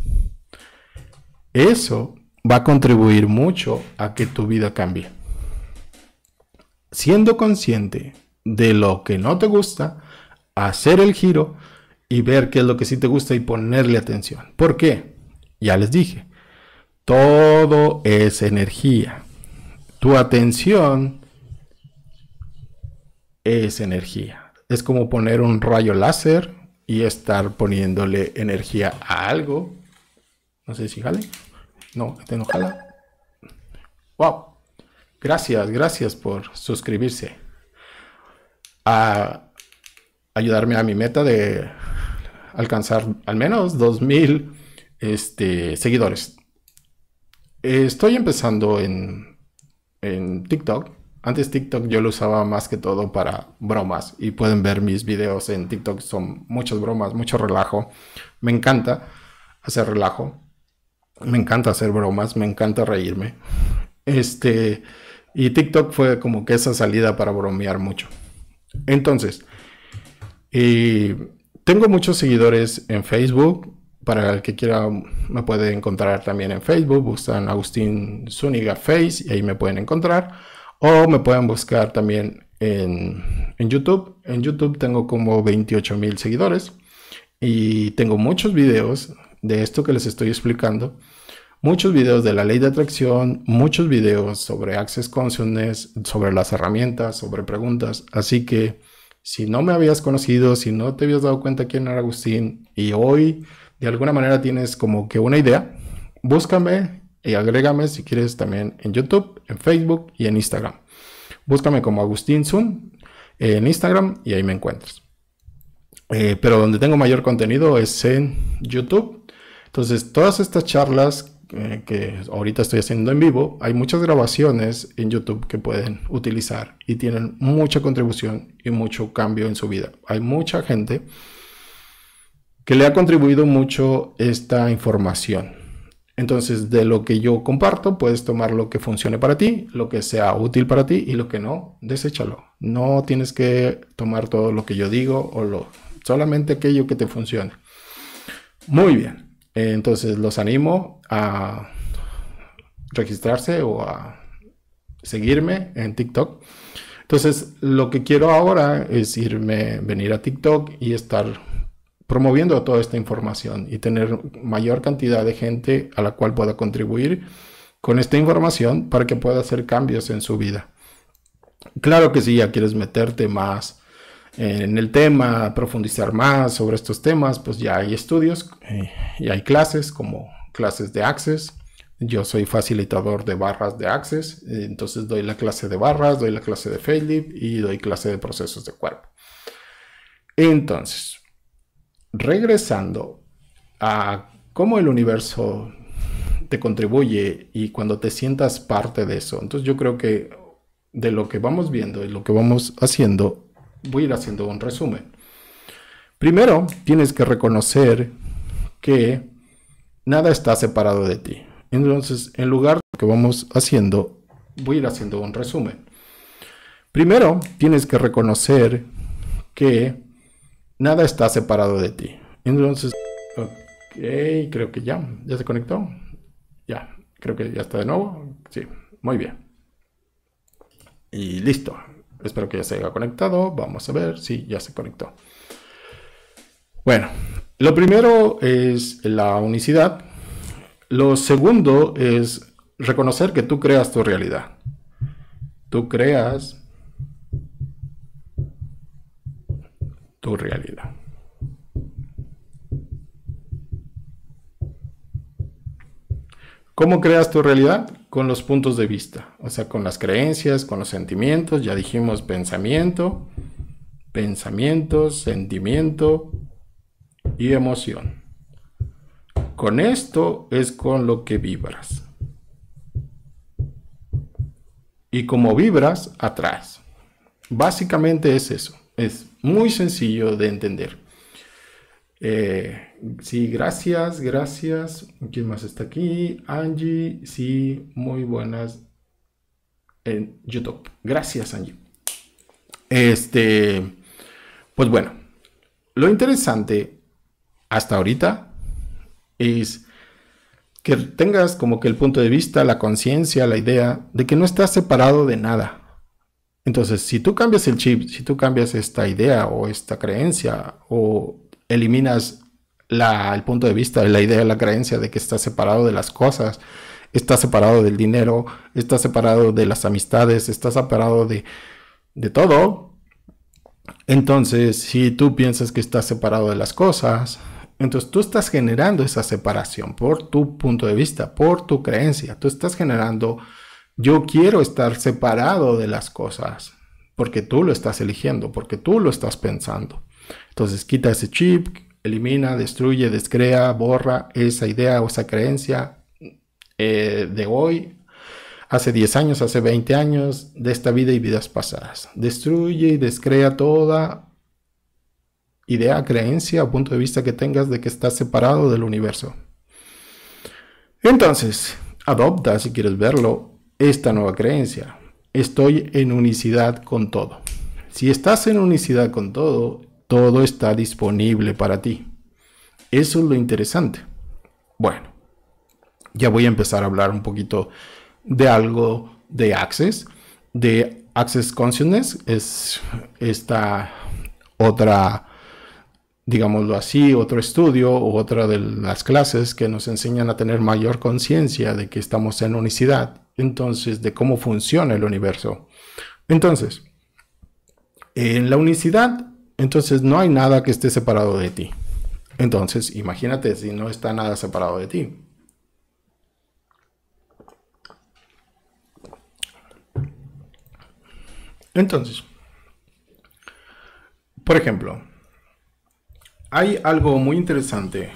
Eso va a contribuir mucho a que tu vida cambie. Siendo consciente de lo que no te gusta, hacer el giro y ver qué es lo que sí te gusta y ponerle atención. ¿Por qué? Ya les dije, todo es energía. Tu atención es energía. Es como poner un rayo láser y estar poniéndole energía a algo. No sé si jale. No, este no jala. ¡Wow! Gracias, gracias por suscribirse. A ayudarme a mi meta de alcanzar al menos 2000 este, seguidores. Estoy empezando en, en TikTok antes TikTok yo lo usaba más que todo para bromas y pueden ver mis videos en TikTok, son muchas bromas, mucho relajo. Me encanta hacer relajo, me encanta hacer bromas, me encanta reírme. Este, y TikTok fue como que esa salida para bromear mucho. Entonces, y tengo muchos seguidores en Facebook. Para el que quiera, me puede encontrar también en Facebook. Buscan Agustín Zúñiga Face y ahí me pueden encontrar. O me pueden buscar también en, YouTube. En YouTube tengo como 28 mil seguidores y tengo muchos videos de esto que les estoy explicando. Muchos videos de la ley de atracción, muchos videos sobre Access Consciousness, sobre las herramientas, sobre preguntas. Así que si no me habías conocido, si no te habías dado cuenta quién era Agustín y hoy de alguna manera tienes como que una idea, búscame y agrégame si quieres también en YouTube, en Facebook y en Instagram. Búscame como Agustín Zoom eh, en Instagram y ahí me encuentras. Eh, pero donde tengo mayor contenido es en YouTube. Entonces, todas estas charlas eh, que ahorita estoy haciendo en vivo, hay muchas grabaciones en YouTube que pueden utilizar y tienen mucha contribución y mucho cambio en su vida. Hay mucha gente que le ha contribuido mucho esta información. Entonces, de lo que yo comparto, puedes tomar lo que funcione para ti, lo que sea útil para ti y lo que no, deséchalo. No tienes que tomar todo lo que yo digo o lo, solamente aquello que te funcione. Muy bien. Entonces, los animo a registrarse o a seguirme en TikTok. Entonces, lo que quiero ahora es irme, venir a TikTok y estar promoviendo toda esta información y tener mayor cantidad de gente a la cual pueda contribuir con esta información para que pueda hacer cambios en su vida. Claro que si ya quieres meterte más en el tema, profundizar más sobre estos temas, pues ya hay estudios eh, y hay clases como clases de Access. Yo soy facilitador de barras de Access, eh, entonces doy la clase de barras, doy la clase de Failip y doy clase de procesos de cuerpo. Entonces, regresando a cómo el universo te contribuye y cuando te sientas parte de eso. Entonces yo creo que de lo que vamos viendo y lo que vamos haciendo, voy a ir haciendo un resumen. Primero, tienes que reconocer que nada está separado de ti. Entonces, en lugar de lo que vamos haciendo, voy a ir haciendo un resumen. Primero, tienes que reconocer que Nada está separado de ti. Entonces, ok, creo que ya, ya se conectó. Ya, creo que ya está de nuevo. Sí, muy bien. Y listo. Espero que ya se haya conectado. Vamos a ver si ya se conectó. Bueno, lo primero es la unicidad. Lo segundo es reconocer que tú creas tu realidad. Tú creas tu realidad. ¿Cómo creas tu realidad? Con los puntos de vista, o sea, con las creencias, con los sentimientos, ya dijimos pensamiento, Pensamiento, sentimiento y emoción. Con esto es con lo que vibras. Y como vibras, atrás. Básicamente es eso, es muy sencillo de entender. Eh, sí, gracias, gracias. ¿Quién más está aquí? Angie, sí, muy buenas en YouTube. Gracias, Angie. Este, pues bueno, lo interesante hasta ahorita es que tengas como que el punto de vista, la conciencia, la idea de que no estás separado de nada. Entonces, si tú cambias el chip, si tú cambias esta idea o esta creencia o eliminas el punto de vista, la idea, la creencia de que estás separado de las cosas, estás separado del dinero, estás separado de las amistades, estás separado de, de todo. Entonces, si tú piensas que estás separado de las cosas, entonces tú estás generando esa separación por tu punto de vista, por tu creencia, tú estás generando yo quiero estar separado de las cosas porque tú lo estás eligiendo, porque tú lo estás pensando. Entonces quita ese chip, elimina, destruye, descrea, borra esa idea o esa creencia eh, de hoy, hace 10 años, hace 20 años, de esta vida y vidas pasadas. Destruye y descrea toda idea, creencia punto de vista que tengas de que estás separado del universo. Entonces, adopta, si quieres verlo, esta nueva creencia. Estoy en unicidad con todo. Si estás en unicidad con todo, todo está disponible para ti. Eso es lo interesante. Bueno, ya voy a empezar a hablar un poquito de algo de Access, de Access Consciousness, es esta otra, digámoslo así, otro estudio o otra de las clases que nos enseñan a tener mayor conciencia de que estamos en unicidad entonces de cómo funciona el universo. Entonces, en la unicidad, entonces no hay nada que esté separado de ti. Entonces, imagínate si no está nada separado de ti. Entonces, por ejemplo, hay algo muy interesante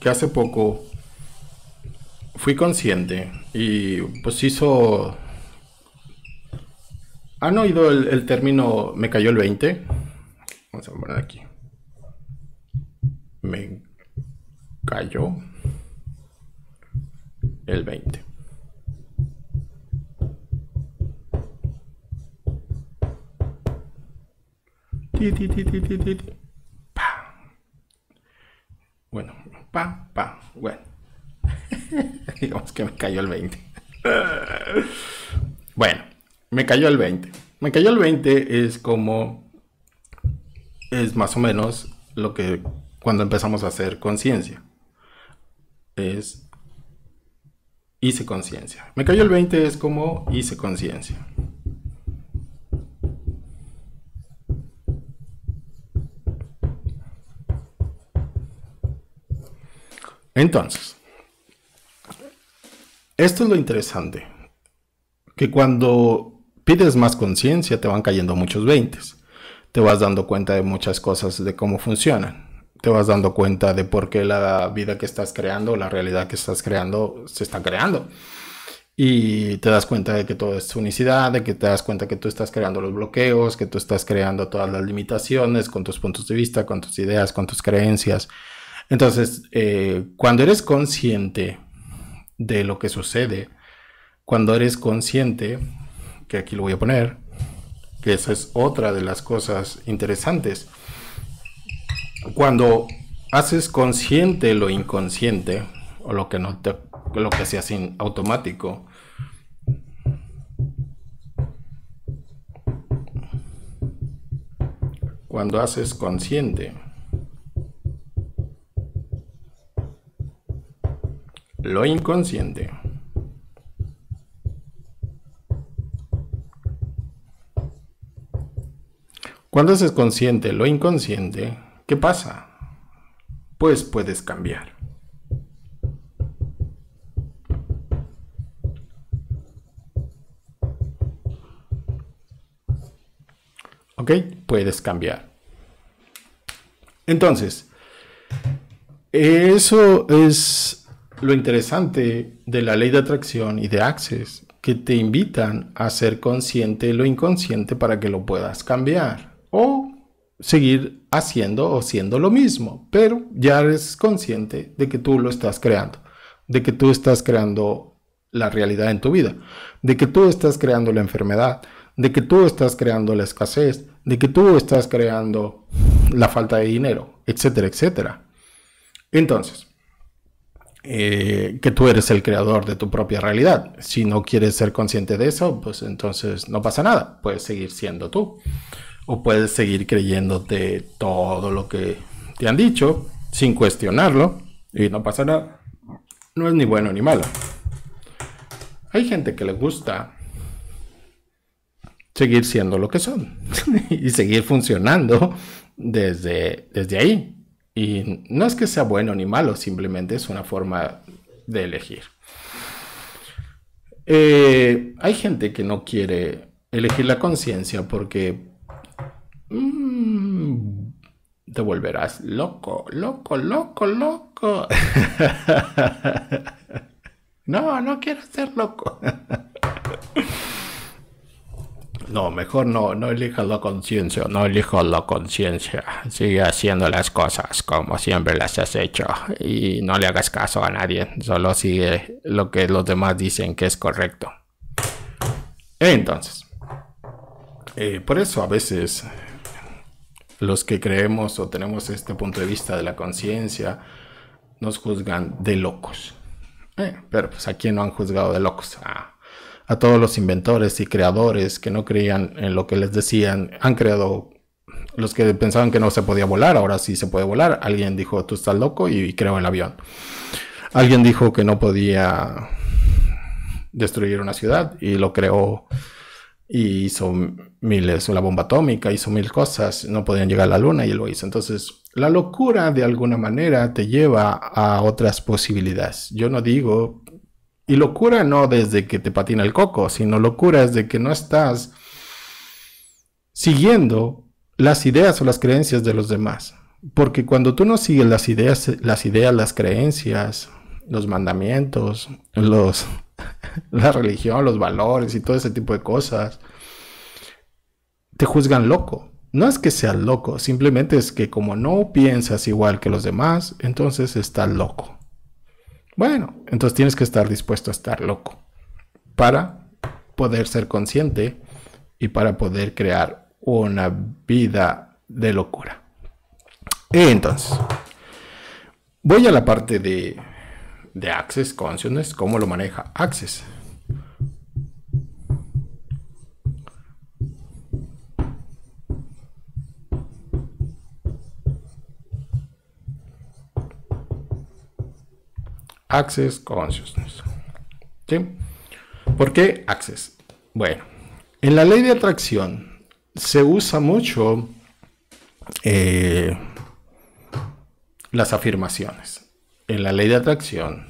que hace poco fui consciente y pues hizo... ¿Han ¿Ah, oído el, término me cayó el 20? Vamos a poner aquí. Me cayó el 20. Bueno, pa, pa, bueno. Digamos que me cayó el 20. bueno, me cayó el 20. Me cayó el 20 es como es más o menos lo que cuando empezamos a hacer conciencia. Es hice conciencia. Me cayó el 20 es como hice conciencia. Entonces, esto es lo interesante, que cuando pides más conciencia te van cayendo muchos veintes, te vas dando cuenta de muchas cosas de cómo funcionan, te vas dando cuenta de por qué la vida que estás creando, la realidad que estás creando, se está creando. Y te das cuenta de que todo es unicidad, de que te das cuenta que tú estás creando los bloqueos, que tú estás creando todas las limitaciones con tus puntos de vista, con tus ideas, con tus creencias. Entonces, eh, cuando eres consciente de lo que sucede cuando eres consciente, que aquí lo voy a poner, que esa es otra de las cosas interesantes. Cuando haces consciente lo inconsciente, o lo que, no te, lo que sea sin automático, cuando haces consciente, lo inconsciente. Cuando haces consciente lo inconsciente, ¿qué pasa? Pues puedes cambiar. ¿Ok? Puedes cambiar. Entonces, eso es lo interesante de la ley de atracción y de Access, que te invitan a ser consciente lo inconsciente para que lo puedas cambiar o seguir haciendo o siendo lo mismo, pero ya eres consciente de que tú lo estás creando, de que tú estás creando la realidad en tu vida, de que tú estás creando la enfermedad, de que tú estás creando la escasez, de que tú estás creando la falta de dinero, etcétera, etcétera. Entonces, eh, que tú eres el creador de tu propia realidad. Si no quieres ser consciente de eso, pues entonces no pasa nada, puedes seguir siendo tú. O puedes seguir creyéndote todo lo que te han dicho sin cuestionarlo y no pasa nada. No es ni bueno ni malo. Hay gente que le gusta seguir siendo lo que son y seguir funcionando desde, desde ahí. Y no es que sea bueno ni malo, simplemente es una forma de elegir. Eh, hay gente que no quiere elegir la conciencia porque mm, te volverás loco, loco, loco, loco. no, no quiero ser loco. no, mejor no, no elijas la conciencia, no elijo la conciencia. Sigue haciendo las cosas como siempre las has hecho y no le hagas caso a nadie, solo sigue lo que los demás dicen que es correcto. Entonces, eh, por eso a veces los que creemos o tenemos este punto de vista de la conciencia nos juzgan de locos. Eh, pero pues a quién no han juzgado de locos. Ah a todos los inventores y creadores que no creían en lo que les decían, han creado los que pensaban que no se podía volar, ahora sí se puede volar. Alguien dijo, tú estás loco y, creó el avión. Alguien dijo que no podía destruir una ciudad y lo creó y hizo miles, la bomba atómica, hizo mil cosas, no podían llegar a la luna y lo hizo. Entonces, la locura de alguna manera te lleva a otras posibilidades. Yo no digo y locura no desde que te patina el coco, sino locura es de que no estás siguiendo las ideas o las creencias de los demás. Porque cuando tú no sigues las ideas, las ideas, las creencias, los mandamientos, los, la religión, los valores y todo ese tipo de cosas, te juzgan loco. No es que seas loco, simplemente es que como no piensas igual que los demás, entonces estás loco. Bueno, entonces tienes que estar dispuesto a estar loco para poder ser consciente y para poder crear una vida de locura. Entonces, voy a la parte de, de Access Consciousness, cómo lo maneja Access. Access Consciousness. ¿Por qué Access? Bueno, en la ley de atracción se usa mucho eh, las afirmaciones. En la ley de atracción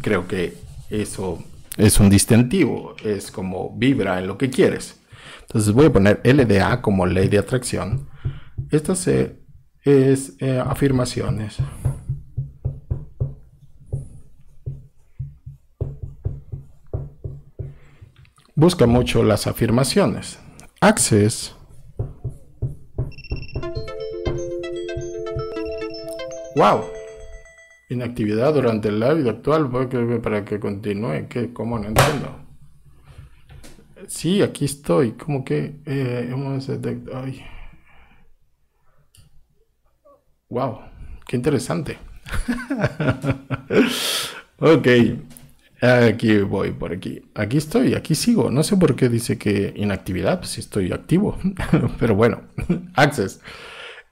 creo que eso es un distintivo, es como vibra en lo que quieres. Entonces voy a poner LDA como ley de atracción. Esta C es eh, afirmaciones. busca mucho las afirmaciones. Access ¡Wow! Inactividad durante el live actual para que continúe. ¿Qué? ¿Cómo no entiendo? Sí, aquí estoy. ¿Cómo que eh, ¡Wow! ¡Qué interesante! ok. Aquí voy, por aquí. Aquí estoy, aquí sigo. No sé por qué dice que inactividad, si pues estoy activo. Pero bueno, Access.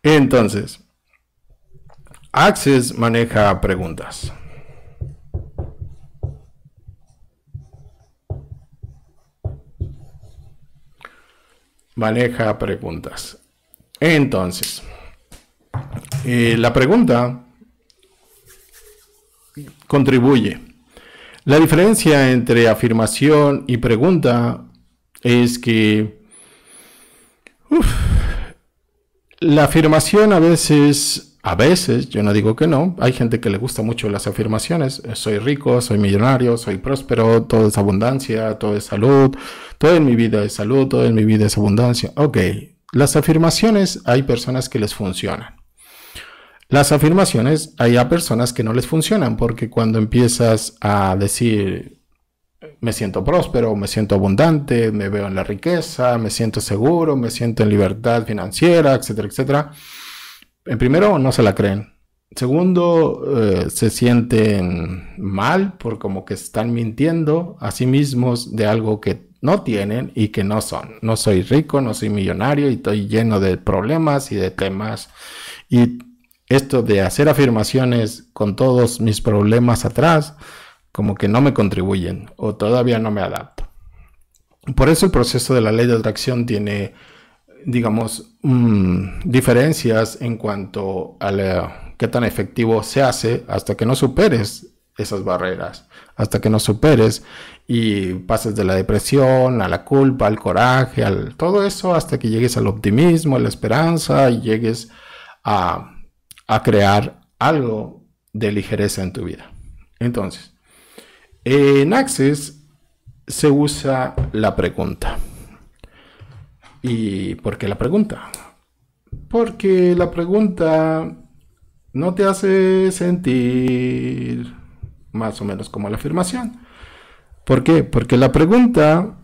Entonces, Access maneja preguntas. Maneja preguntas. Entonces, eh, la pregunta contribuye la diferencia entre afirmación y pregunta es que la afirmación a veces, a veces, yo no digo que no, hay gente que le gusta mucho las afirmaciones, soy rico, soy millonario, soy próspero, todo es abundancia, todo es salud, todo en mi vida es salud, todo en mi vida es abundancia. Ok, las afirmaciones hay personas que les funcionan. Las afirmaciones, hay a personas que no les funcionan porque cuando empiezas a decir me siento próspero, me siento abundante, me veo en la riqueza, me siento seguro, me siento en libertad financiera, etcétera, etcétera. En primero, no se la creen. Segundo, eh, se sienten mal por como que están mintiendo a sí mismos de algo que no tienen y que no son. No soy rico, no soy millonario y estoy lleno de problemas y de temas y esto de hacer afirmaciones con todos mis problemas atrás, como que no me contribuyen o todavía no me adapto. Por eso el proceso de la ley de atracción tiene, digamos, mm, diferencias en cuanto a qué tan efectivo se hace hasta que no superes esas barreras, hasta que no superes y pases de la depresión a la culpa, al coraje, al todo eso, hasta que llegues al optimismo, a la esperanza y llegues a a crear algo de ligereza en tu vida. Entonces, en Access se usa la pregunta. ¿Y por qué la pregunta? Porque la pregunta no te hace sentir más o menos como la afirmación. ¿Por qué? Porque la pregunta,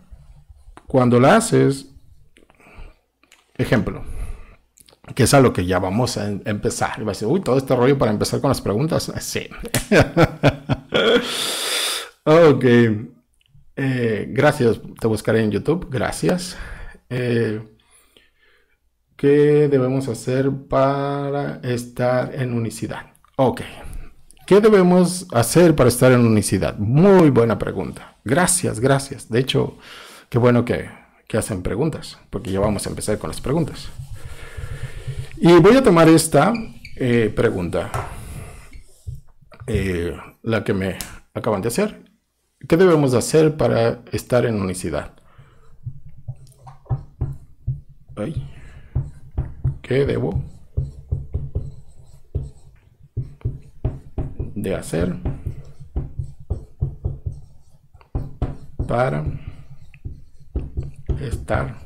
cuando la haces, ejemplo, que es a lo que ya vamos a em-, empezar. a decir, uy, todo este rollo para empezar con las preguntas. Sí. ok. Eh, gracias. Te buscaré en YouTube. Gracias. Eh, ¿Qué debemos hacer para estar en unicidad? Ok. ¿Qué debemos hacer para estar en unicidad? Muy buena pregunta. Gracias, gracias. De hecho, qué bueno que, que hacen preguntas, porque ya vamos a empezar con las preguntas. Y voy a tomar esta eh, pregunta, eh, la que me acaban de hacer. ¿Qué debemos hacer para estar en unicidad? ¿Qué debo de hacer para estar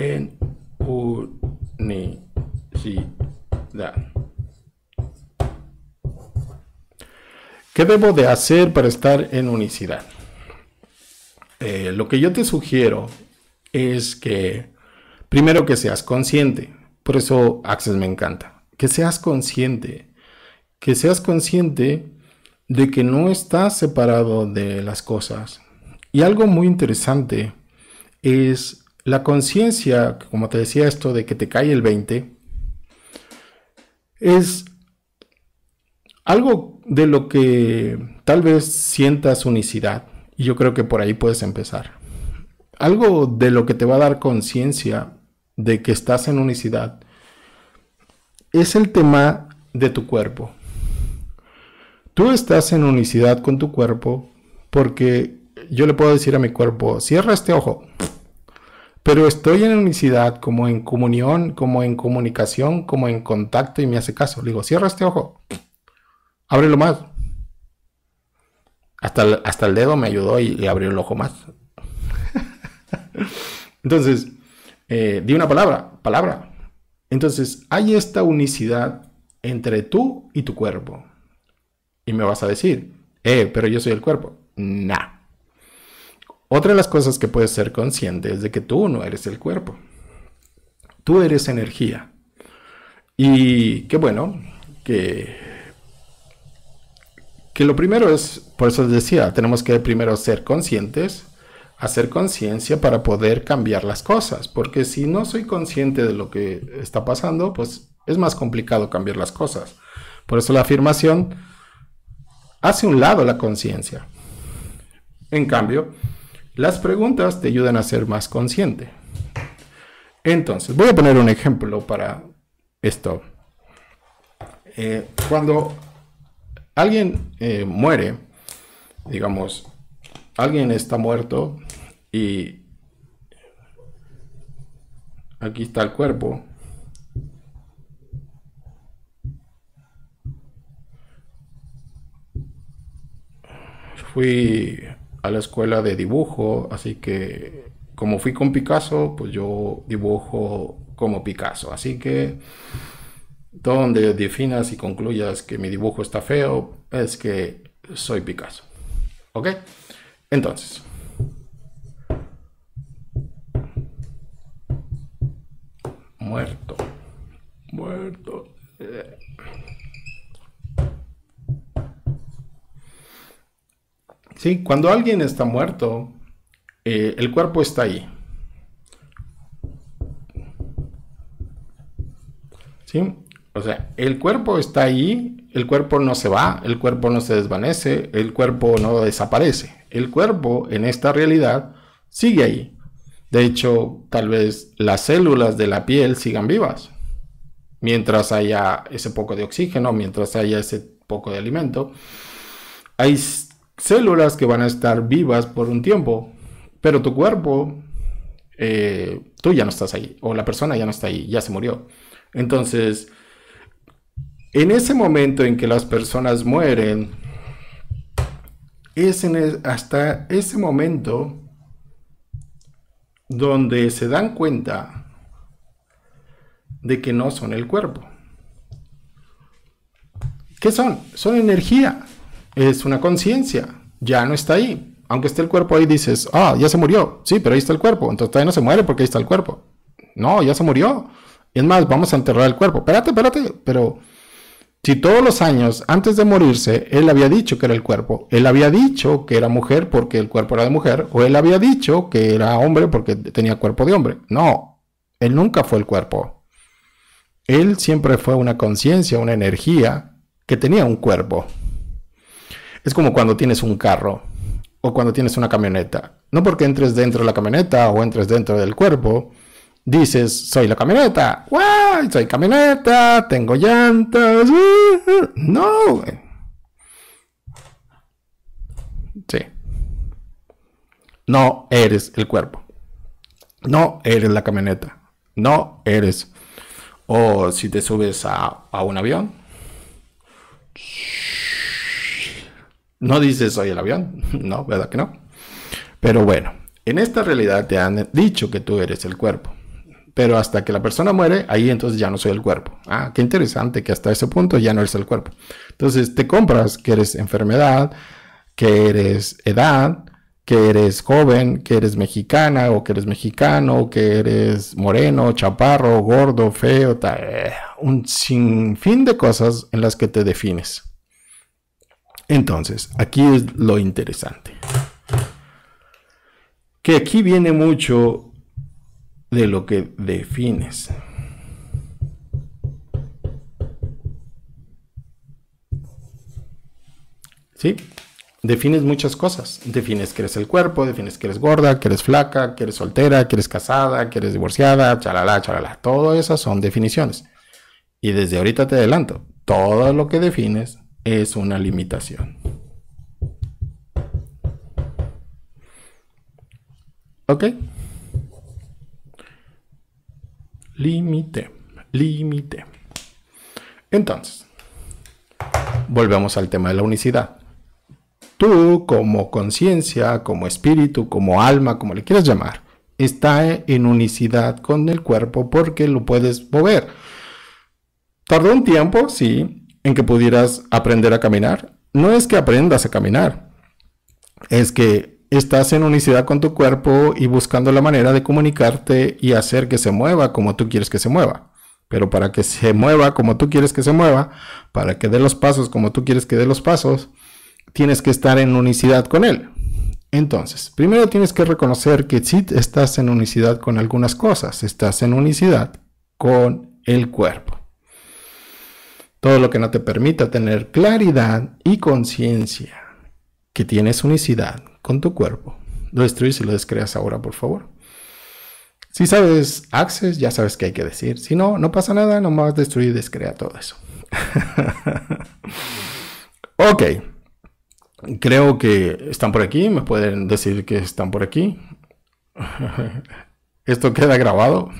en unicidad. ¿Qué debo de hacer para estar en unicidad? Eh, lo que yo te sugiero es que primero que seas consciente, por eso Access me encanta, que seas consciente, que seas consciente de que no estás separado de las cosas. Y algo muy interesante es la conciencia, como te decía esto de que te cae el 20, es algo de lo que tal vez sientas unicidad. Y yo creo que por ahí puedes empezar. Algo de lo que te va a dar conciencia de que estás en unicidad es el tema de tu cuerpo. Tú estás en unicidad con tu cuerpo porque yo le puedo decir a mi cuerpo, cierra este ojo pero estoy en unicidad, como en comunión, como en comunicación, como en contacto y me hace caso. Le digo, cierra este ojo, ábrelo más. Hasta el, hasta el dedo me ayudó y le abrió el ojo más. Entonces, eh, di una palabra, palabra. Entonces, hay esta unicidad entre tú y tu cuerpo. Y me vas a decir, eh, pero yo soy el cuerpo. Nah. Otra de las cosas que puedes ser consciente es de que tú no eres el cuerpo. Tú eres energía. Y qué bueno que, que lo primero es, por eso les decía, tenemos que primero ser conscientes, hacer conciencia para poder cambiar las cosas. Porque si no soy consciente de lo que está pasando, pues es más complicado cambiar las cosas. Por eso la afirmación hace un lado la conciencia. En cambio, las preguntas te ayudan a ser más consciente. Entonces, voy a poner un ejemplo para esto. Eh, cuando alguien eh, muere, digamos, alguien está muerto y aquí está el cuerpo. Fui a la escuela de dibujo, así que como fui con Picasso, pues yo dibujo como Picasso. Así que donde definas y concluyas que mi dibujo está feo, es que soy Picasso. ¿Ok? Entonces. Muerto. Muerto. Sí, cuando alguien está muerto, eh, el cuerpo está ahí. ¿Sí? O sea, el cuerpo está ahí, el cuerpo no se va, el cuerpo no se desvanece, el cuerpo no desaparece. El cuerpo en esta realidad sigue ahí. De hecho, tal vez las células de la piel sigan vivas. Mientras haya ese poco de oxígeno, mientras haya ese poco de alimento, hay células que van a estar vivas por un tiempo, pero tu cuerpo, eh, tú ya no estás ahí, o la persona ya no está ahí, ya se murió. Entonces, en ese momento en que las personas mueren, es hasta ese momento donde se dan cuenta de que no son el cuerpo. ¿Qué son? Son energías es una conciencia, ya no está ahí. Aunque esté el cuerpo ahí, dices, ah, ya se murió. Sí, pero ahí está el cuerpo. Entonces todavía no se muere porque ahí está el cuerpo. No, ya se murió. Es más, vamos a enterrar el cuerpo. Espérate, espérate, pero si todos los años antes de morirse él había dicho que era el cuerpo, él había dicho que era mujer porque el cuerpo era de mujer, o él había dicho que era hombre porque tenía cuerpo de hombre. No, él nunca fue el cuerpo. Él siempre fue una conciencia, una energía que tenía un cuerpo. Es como cuando tienes un carro o cuando tienes una camioneta. No porque entres dentro de la camioneta o entres dentro del cuerpo, dices, soy la camioneta, ¡Wow! soy camioneta, tengo llantas. ¡Uh! No. Sí. No eres el cuerpo. No eres la camioneta. No eres. O si te subes a, a un avión. No dices soy el avión, no, ¿verdad que no? Pero bueno, en esta realidad te han dicho que tú eres el cuerpo. Pero hasta que la persona muere, ahí entonces ya no soy el cuerpo. Ah, qué interesante que hasta ese punto ya no eres el cuerpo. Entonces te compras que eres enfermedad, que eres edad, que eres joven, que eres mexicana o que eres mexicano, que eres moreno, chaparro, gordo, feo, eh, un sinfín de cosas en las que te defines. Entonces, aquí es lo interesante. Que aquí viene mucho de lo que defines. ¿Sí? Defines muchas cosas. Defines que eres el cuerpo, defines que eres gorda, que eres flaca, que eres soltera, que eres casada, que eres divorciada, chalala, chalala. Todas esas son definiciones. Y desde ahorita te adelanto, todo lo que defines es una limitación. ¿Ok? Límite, límite. Entonces, volvemos al tema de la unicidad. Tú como conciencia, como espíritu, como alma, como le quieras llamar, está en unicidad con el cuerpo porque lo puedes mover. Tardó un tiempo, sí, en que pudieras aprender a caminar. No es que aprendas a caminar, es que estás en unicidad con tu cuerpo y buscando la manera de comunicarte y hacer que se mueva como tú quieres que se mueva. Pero para que se mueva como tú quieres que se mueva, para que dé los pasos como tú quieres que dé los pasos, tienes que estar en unicidad con él. Entonces, primero tienes que reconocer que si estás en unicidad con algunas cosas, estás en unicidad con el cuerpo. Todo lo que no te permita tener claridad y conciencia que tienes unicidad con tu cuerpo, lo destruyes y lo descreas ahora, por favor. Si sabes Access, ya sabes qué hay que decir. Si no, no pasa nada, nomás destruye, y descrea todo eso. ok. Creo que están por aquí. Me pueden decir que están por aquí. ¿Esto queda grabado?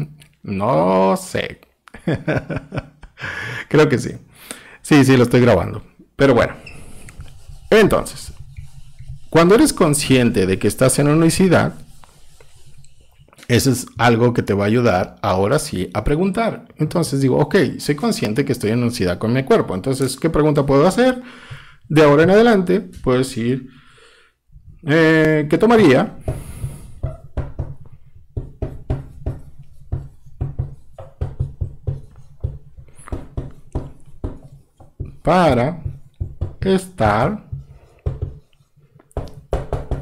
No sé. Creo que sí. Sí, sí, lo estoy grabando. Pero bueno. Entonces, cuando eres consciente de que estás en unicidad, eso es algo que te va a ayudar ahora sí a preguntar. Entonces digo, ok, soy consciente que estoy en unicidad con mi cuerpo. Entonces, ¿qué pregunta puedo hacer? De ahora en adelante, puedo decir, eh, ¿qué tomaría? para estar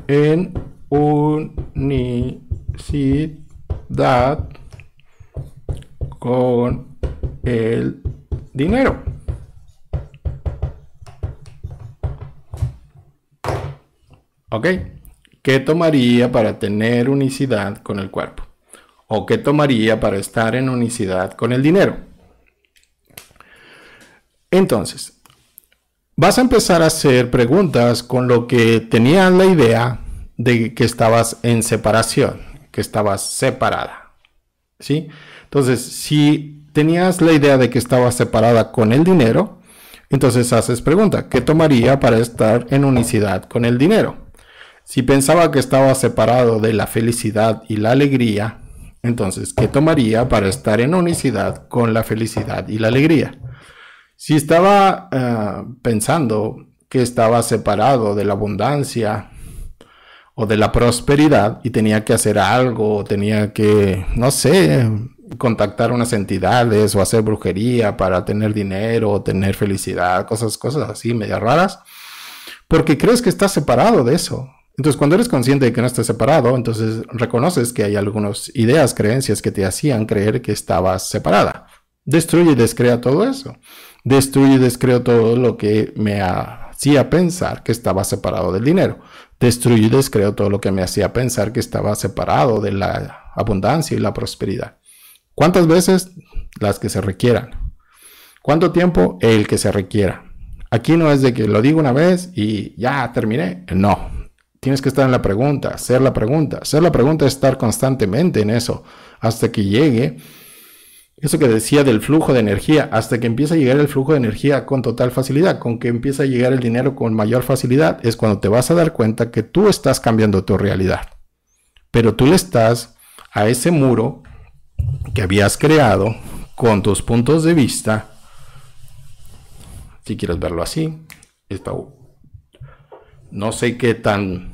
en unicidad con el dinero. ¿Ok? ¿Qué tomaría para tener unicidad con el cuerpo? ¿O qué tomaría para estar en unicidad con el dinero? Entonces, vas a empezar a hacer preguntas con lo que tenías la idea de que estabas en separación, que estabas separada. ¿Sí? Entonces, si tenías la idea de que estabas separada con el dinero, entonces haces pregunta, ¿qué tomaría para estar en unicidad con el dinero? Si pensaba que estaba separado de la felicidad y la alegría, entonces, ¿qué tomaría para estar en unicidad con la felicidad y la alegría? Si estaba eh, pensando que estaba separado de la abundancia o de la prosperidad y tenía que hacer algo, tenía que, no sé, contactar unas entidades o hacer brujería para tener dinero o tener felicidad, cosas, cosas así, media raras, porque crees que estás separado de eso. Entonces, cuando eres consciente de que no estás separado, entonces reconoces que hay algunas ideas, creencias que te hacían creer que estabas separada. Destruye y descrea todo eso. Destruyo y descreo todo lo que me hacía pensar que estaba separado del dinero. Destruye y descreo todo lo que me hacía pensar que estaba separado de la abundancia y la prosperidad. ¿Cuántas veces? Las que se requieran. ¿Cuánto tiempo? El que se requiera. Aquí no es de que lo digo una vez y ya terminé. No. Tienes que estar en la pregunta, ser la pregunta. Ser la pregunta es estar constantemente en eso hasta que llegue eso que decía del flujo de energía, hasta que empieza a llegar el flujo de energía con total facilidad, con que empieza a llegar el dinero con mayor facilidad, es cuando te vas a dar cuenta que tú estás cambiando tu realidad. Pero tú le estás a ese muro que habías creado con tus puntos de vista, si quieres verlo así, está no sé qué tan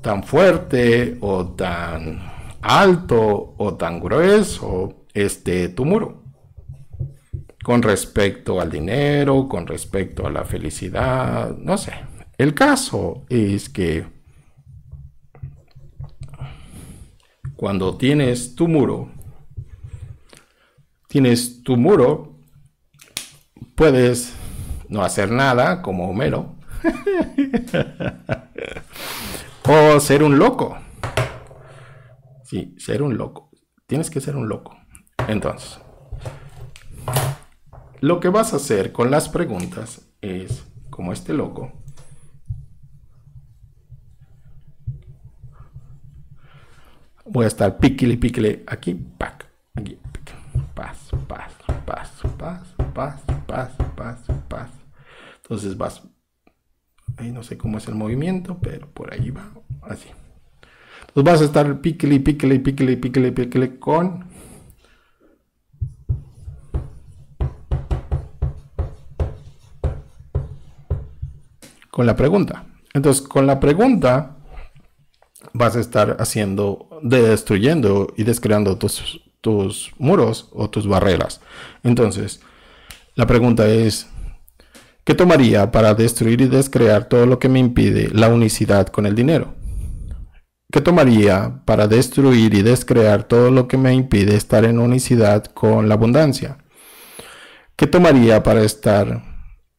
tan fuerte o tan alto o tan grueso esté tu muro. Con respecto al dinero, con respecto a la felicidad, no sé. El caso es que cuando tienes tu muro, tienes tu muro, puedes no hacer nada como Homero. o ser un loco. Sí, ser un loco. Tienes que ser un loco. Entonces, lo que vas a hacer con las preguntas es, como este loco, voy a estar piquile, piquile, aquí, pac, aquí, Paso, paz, paz, paz, paz, paz, paz, Entonces vas, ahí no sé cómo es el movimiento, pero por ahí va, así. Entonces pues vas a estar y piquile y piquile y con con la pregunta. Entonces, con la pregunta vas a estar haciendo, destruyendo y descreando tus, tus muros o tus barreras. Entonces, la pregunta es, ¿qué tomaría para destruir y descrear todo lo que me impide la unicidad con el dinero? ¿Qué tomaría para destruir y descrear todo lo que me impide estar en unicidad con la abundancia? ¿Qué tomaría para estar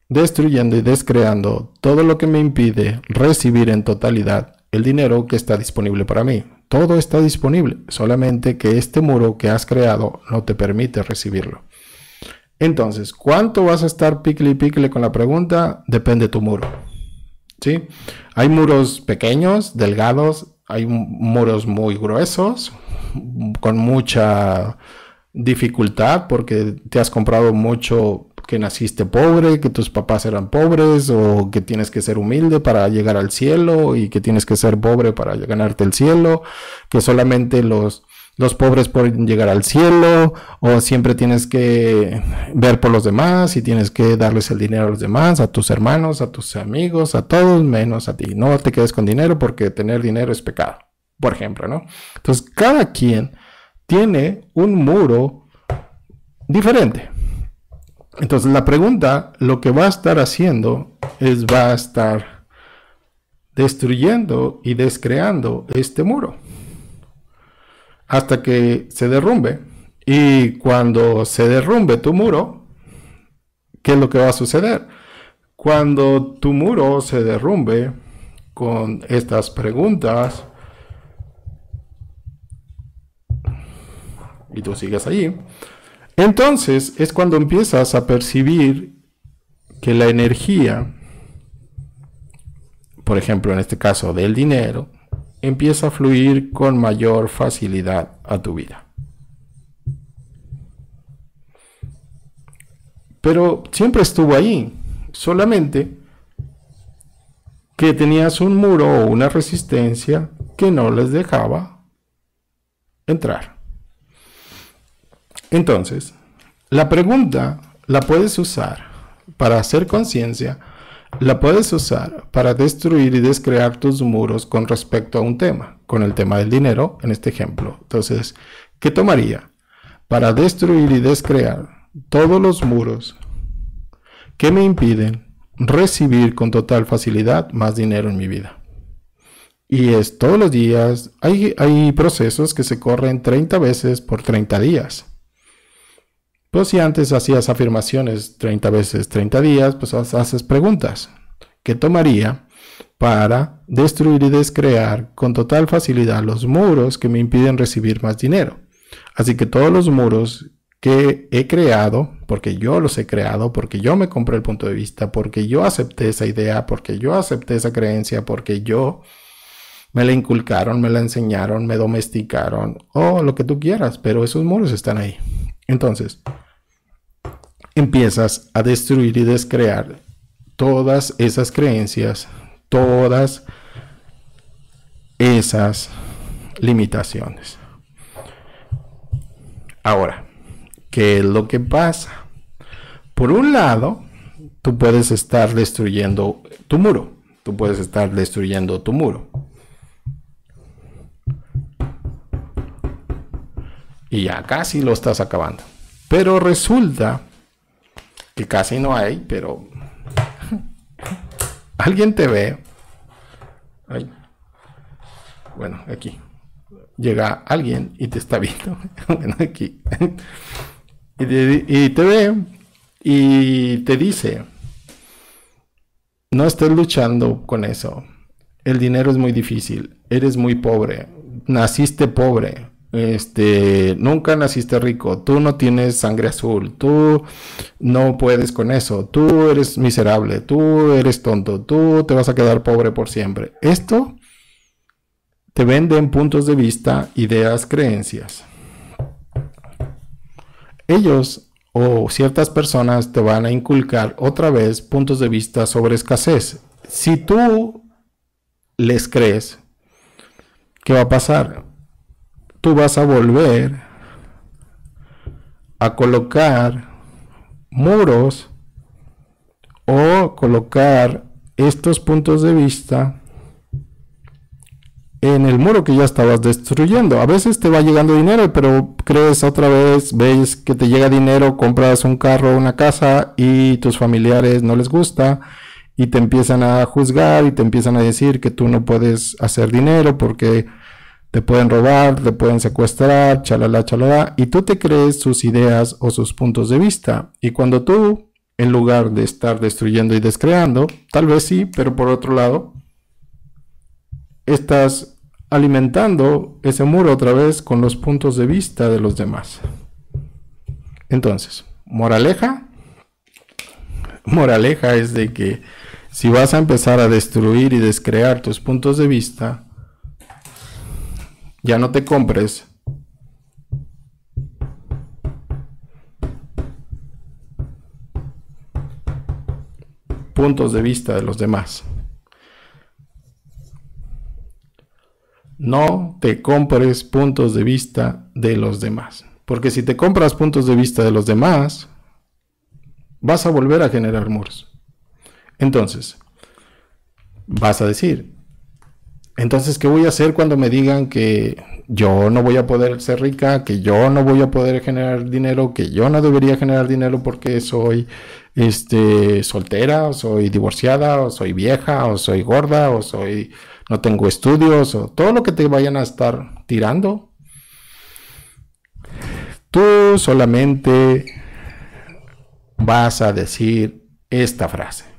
destruyendo y descreando todo lo que me impide recibir en totalidad el dinero que está disponible para mí? Todo está disponible, solamente que este muro que has creado no te permite recibirlo. Entonces, ¿cuánto vas a estar picle y picle con la pregunta? Depende de tu muro. ¿Sí? Hay muros pequeños, delgados, hay muros muy gruesos, con mucha dificultad porque te has comprado mucho que naciste pobre, que tus papás eran pobres o que tienes que ser humilde para llegar al cielo y que tienes que ser pobre para ganarte el cielo, que solamente los los pobres pueden llegar al cielo, o siempre tienes que ver por los demás y tienes que darles el dinero a los demás, a tus hermanos, a tus amigos, a todos, menos a ti. No te quedes con dinero porque tener dinero es pecado, por ejemplo, ¿no? Entonces, cada quien tiene un muro diferente. Entonces, la pregunta, lo que va a estar haciendo es va a estar destruyendo y descreando este muro hasta que se derrumbe. Y cuando se derrumbe tu muro, ¿qué es lo que va a suceder? Cuando tu muro se derrumbe con estas preguntas, y tú sigues allí, entonces es cuando empiezas a percibir que la energía, por ejemplo en este caso del dinero, empieza a fluir con mayor facilidad a tu vida. Pero siempre estuvo ahí, solamente que tenías un muro o una resistencia que no les dejaba entrar. Entonces, la pregunta la puedes usar para hacer conciencia la puedes usar para destruir y descrear tus muros con respecto a un tema, con el tema del dinero en este ejemplo. Entonces, ¿qué tomaría? Para destruir y descrear todos los muros que me impiden recibir con total facilidad más dinero en mi vida. Y es todos los días, hay, hay procesos que se corren 30 veces por 30 días pues si antes hacías afirmaciones 30 veces 30 días, pues haces preguntas. ¿Qué tomaría para destruir y descrear con total facilidad los muros que me impiden recibir más dinero? Así que todos los muros que he creado, porque yo los he creado, porque yo me compré el punto de vista, porque yo acepté esa idea, porque yo acepté esa creencia, porque yo me la inculcaron, me la enseñaron, me domesticaron, o lo que tú quieras, pero esos muros están ahí. Entonces, empiezas a destruir y descrear todas esas creencias, todas esas limitaciones. Ahora, ¿qué es lo que pasa? Por un lado, tú puedes estar destruyendo tu muro. Tú puedes estar destruyendo tu muro. Y ya casi lo estás acabando. Pero resulta que casi no hay, pero alguien te ve. Bueno, aquí. Llega alguien y te está viendo. bueno, aquí. y, te, y te ve y te dice, no estés luchando con eso. El dinero es muy difícil. Eres muy pobre. Naciste pobre este, nunca naciste rico, tú no tienes sangre azul, tú no puedes con eso, tú eres miserable, tú eres tonto, tú te vas a quedar pobre por siempre. Esto te venden puntos de vista, ideas, creencias. Ellos o ciertas personas te van a inculcar otra vez puntos de vista sobre escasez. Si tú les crees, ¿qué va a pasar? tú vas a volver a colocar muros o colocar estos puntos de vista en el muro que ya estabas destruyendo. A veces te va llegando dinero, pero crees otra vez, ves que te llega dinero, compras un carro, una casa y tus familiares no les gusta y te empiezan a juzgar y te empiezan a decir que tú no puedes hacer dinero porque te pueden robar, te pueden secuestrar, chalala, chalala, y tú te crees sus ideas o sus puntos de vista. Y cuando tú, en lugar de estar destruyendo y descreando, tal vez sí, pero por otro lado, estás alimentando ese muro otra vez con los puntos de vista de los demás. Entonces, moraleja, moraleja es de que si vas a empezar a destruir y descrear tus puntos de vista, ya no te compres. puntos de vista de los demás. No te compres puntos de vista de los demás. Porque si te compras puntos de vista de los demás, vas a volver a generar muros. Entonces, vas a decir, entonces, ¿qué voy a hacer cuando me digan que yo no voy a poder ser rica, que yo no voy a poder generar dinero, que yo no debería generar dinero porque soy este, soltera, o soy divorciada, o soy vieja, o soy gorda, o soy no tengo estudios, o todo lo que te vayan a estar tirando? Tú solamente vas a decir esta frase.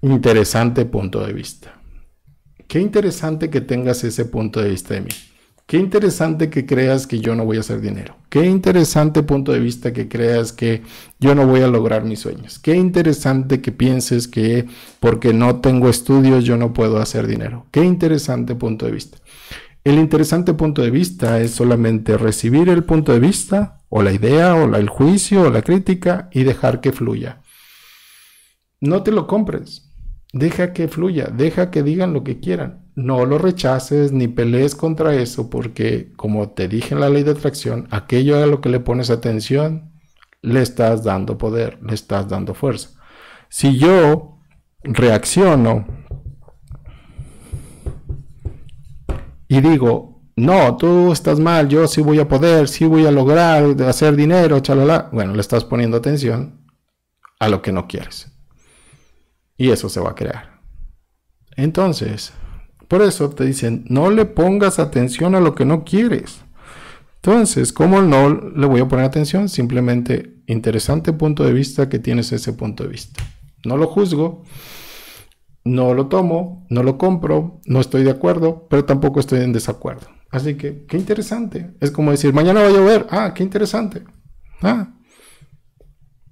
Interesante punto de vista. Qué interesante que tengas ese punto de vista de mí. Qué interesante que creas que yo no voy a hacer dinero. Qué interesante punto de vista que creas que yo no voy a lograr mis sueños. Qué interesante que pienses que porque no tengo estudios yo no puedo hacer dinero. Qué interesante punto de vista. El interesante punto de vista es solamente recibir el punto de vista o la idea o el juicio o la crítica y dejar que fluya. No te lo compres. Deja que fluya, deja que digan lo que quieran. No lo rechaces ni pelees contra eso porque, como te dije en la ley de atracción, aquello a lo que le pones atención, le estás dando poder, le estás dando fuerza. Si yo reacciono y digo, no, tú estás mal, yo sí voy a poder, sí voy a lograr hacer dinero, chalala, bueno, le estás poniendo atención a lo que no quieres. Y eso se va a crear. Entonces, por eso te dicen, no le pongas atención a lo que no quieres. Entonces, ¿cómo no le voy a poner atención? Simplemente interesante punto de vista que tienes ese punto de vista. No lo juzgo, no lo tomo, no lo compro, no estoy de acuerdo, pero tampoco estoy en desacuerdo. Así que, qué interesante. Es como decir, mañana va a llover. Ah, qué interesante. Ah,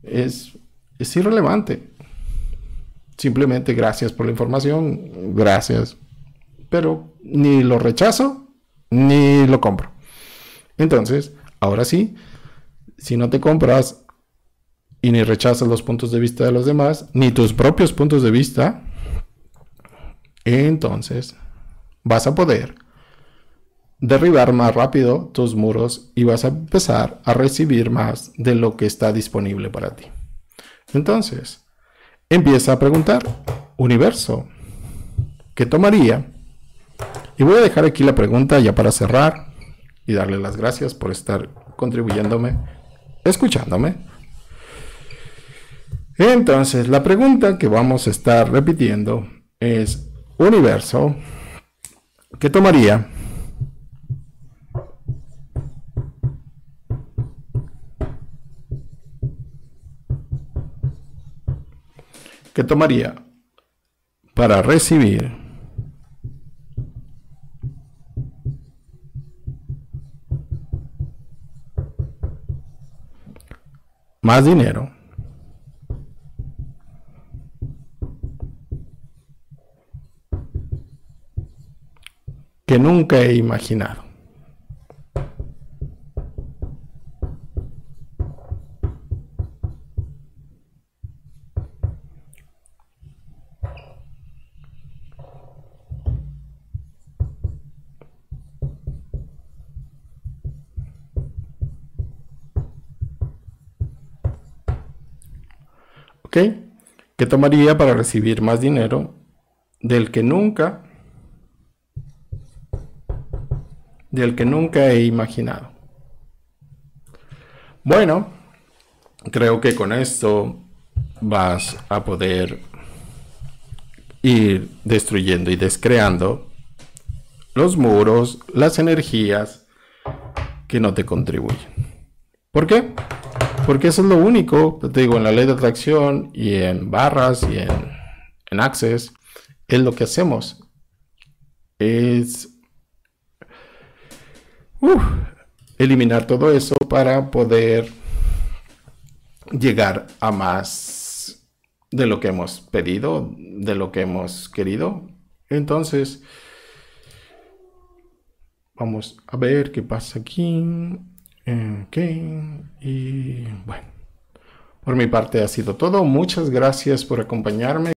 es, es irrelevante simplemente gracias por la información, gracias. Pero ni lo rechazo ni lo compro. Entonces, ahora sí, si no te compras y ni rechazas los puntos de vista de los demás, ni tus propios puntos de vista, entonces vas a poder derribar más rápido tus muros y vas a empezar a recibir más de lo que está disponible para ti. Entonces, empieza a preguntar, universo, ¿qué tomaría? Y voy a dejar aquí la pregunta ya para cerrar y darle las gracias por estar contribuyéndome, escuchándome. Entonces, la pregunta que vamos a estar repitiendo es, universo, ¿qué tomaría que tomaría para recibir más dinero que nunca he imaginado. Que tomaría para recibir más dinero del que nunca, del que nunca he imaginado. Bueno, creo que con esto vas a poder ir destruyendo y descreando los muros, las energías que no te contribuyen. ¿Por qué? porque eso es lo único, te digo, en la ley de atracción y en barras y en, en access, es lo que hacemos. Es eliminar todo eso para poder llegar a más de lo que hemos pedido, de lo que hemos querido. Entonces, vamos a ver qué pasa aquí. Eh, ok, y bueno, por mi parte ha sido todo. Muchas gracias por acompañarme.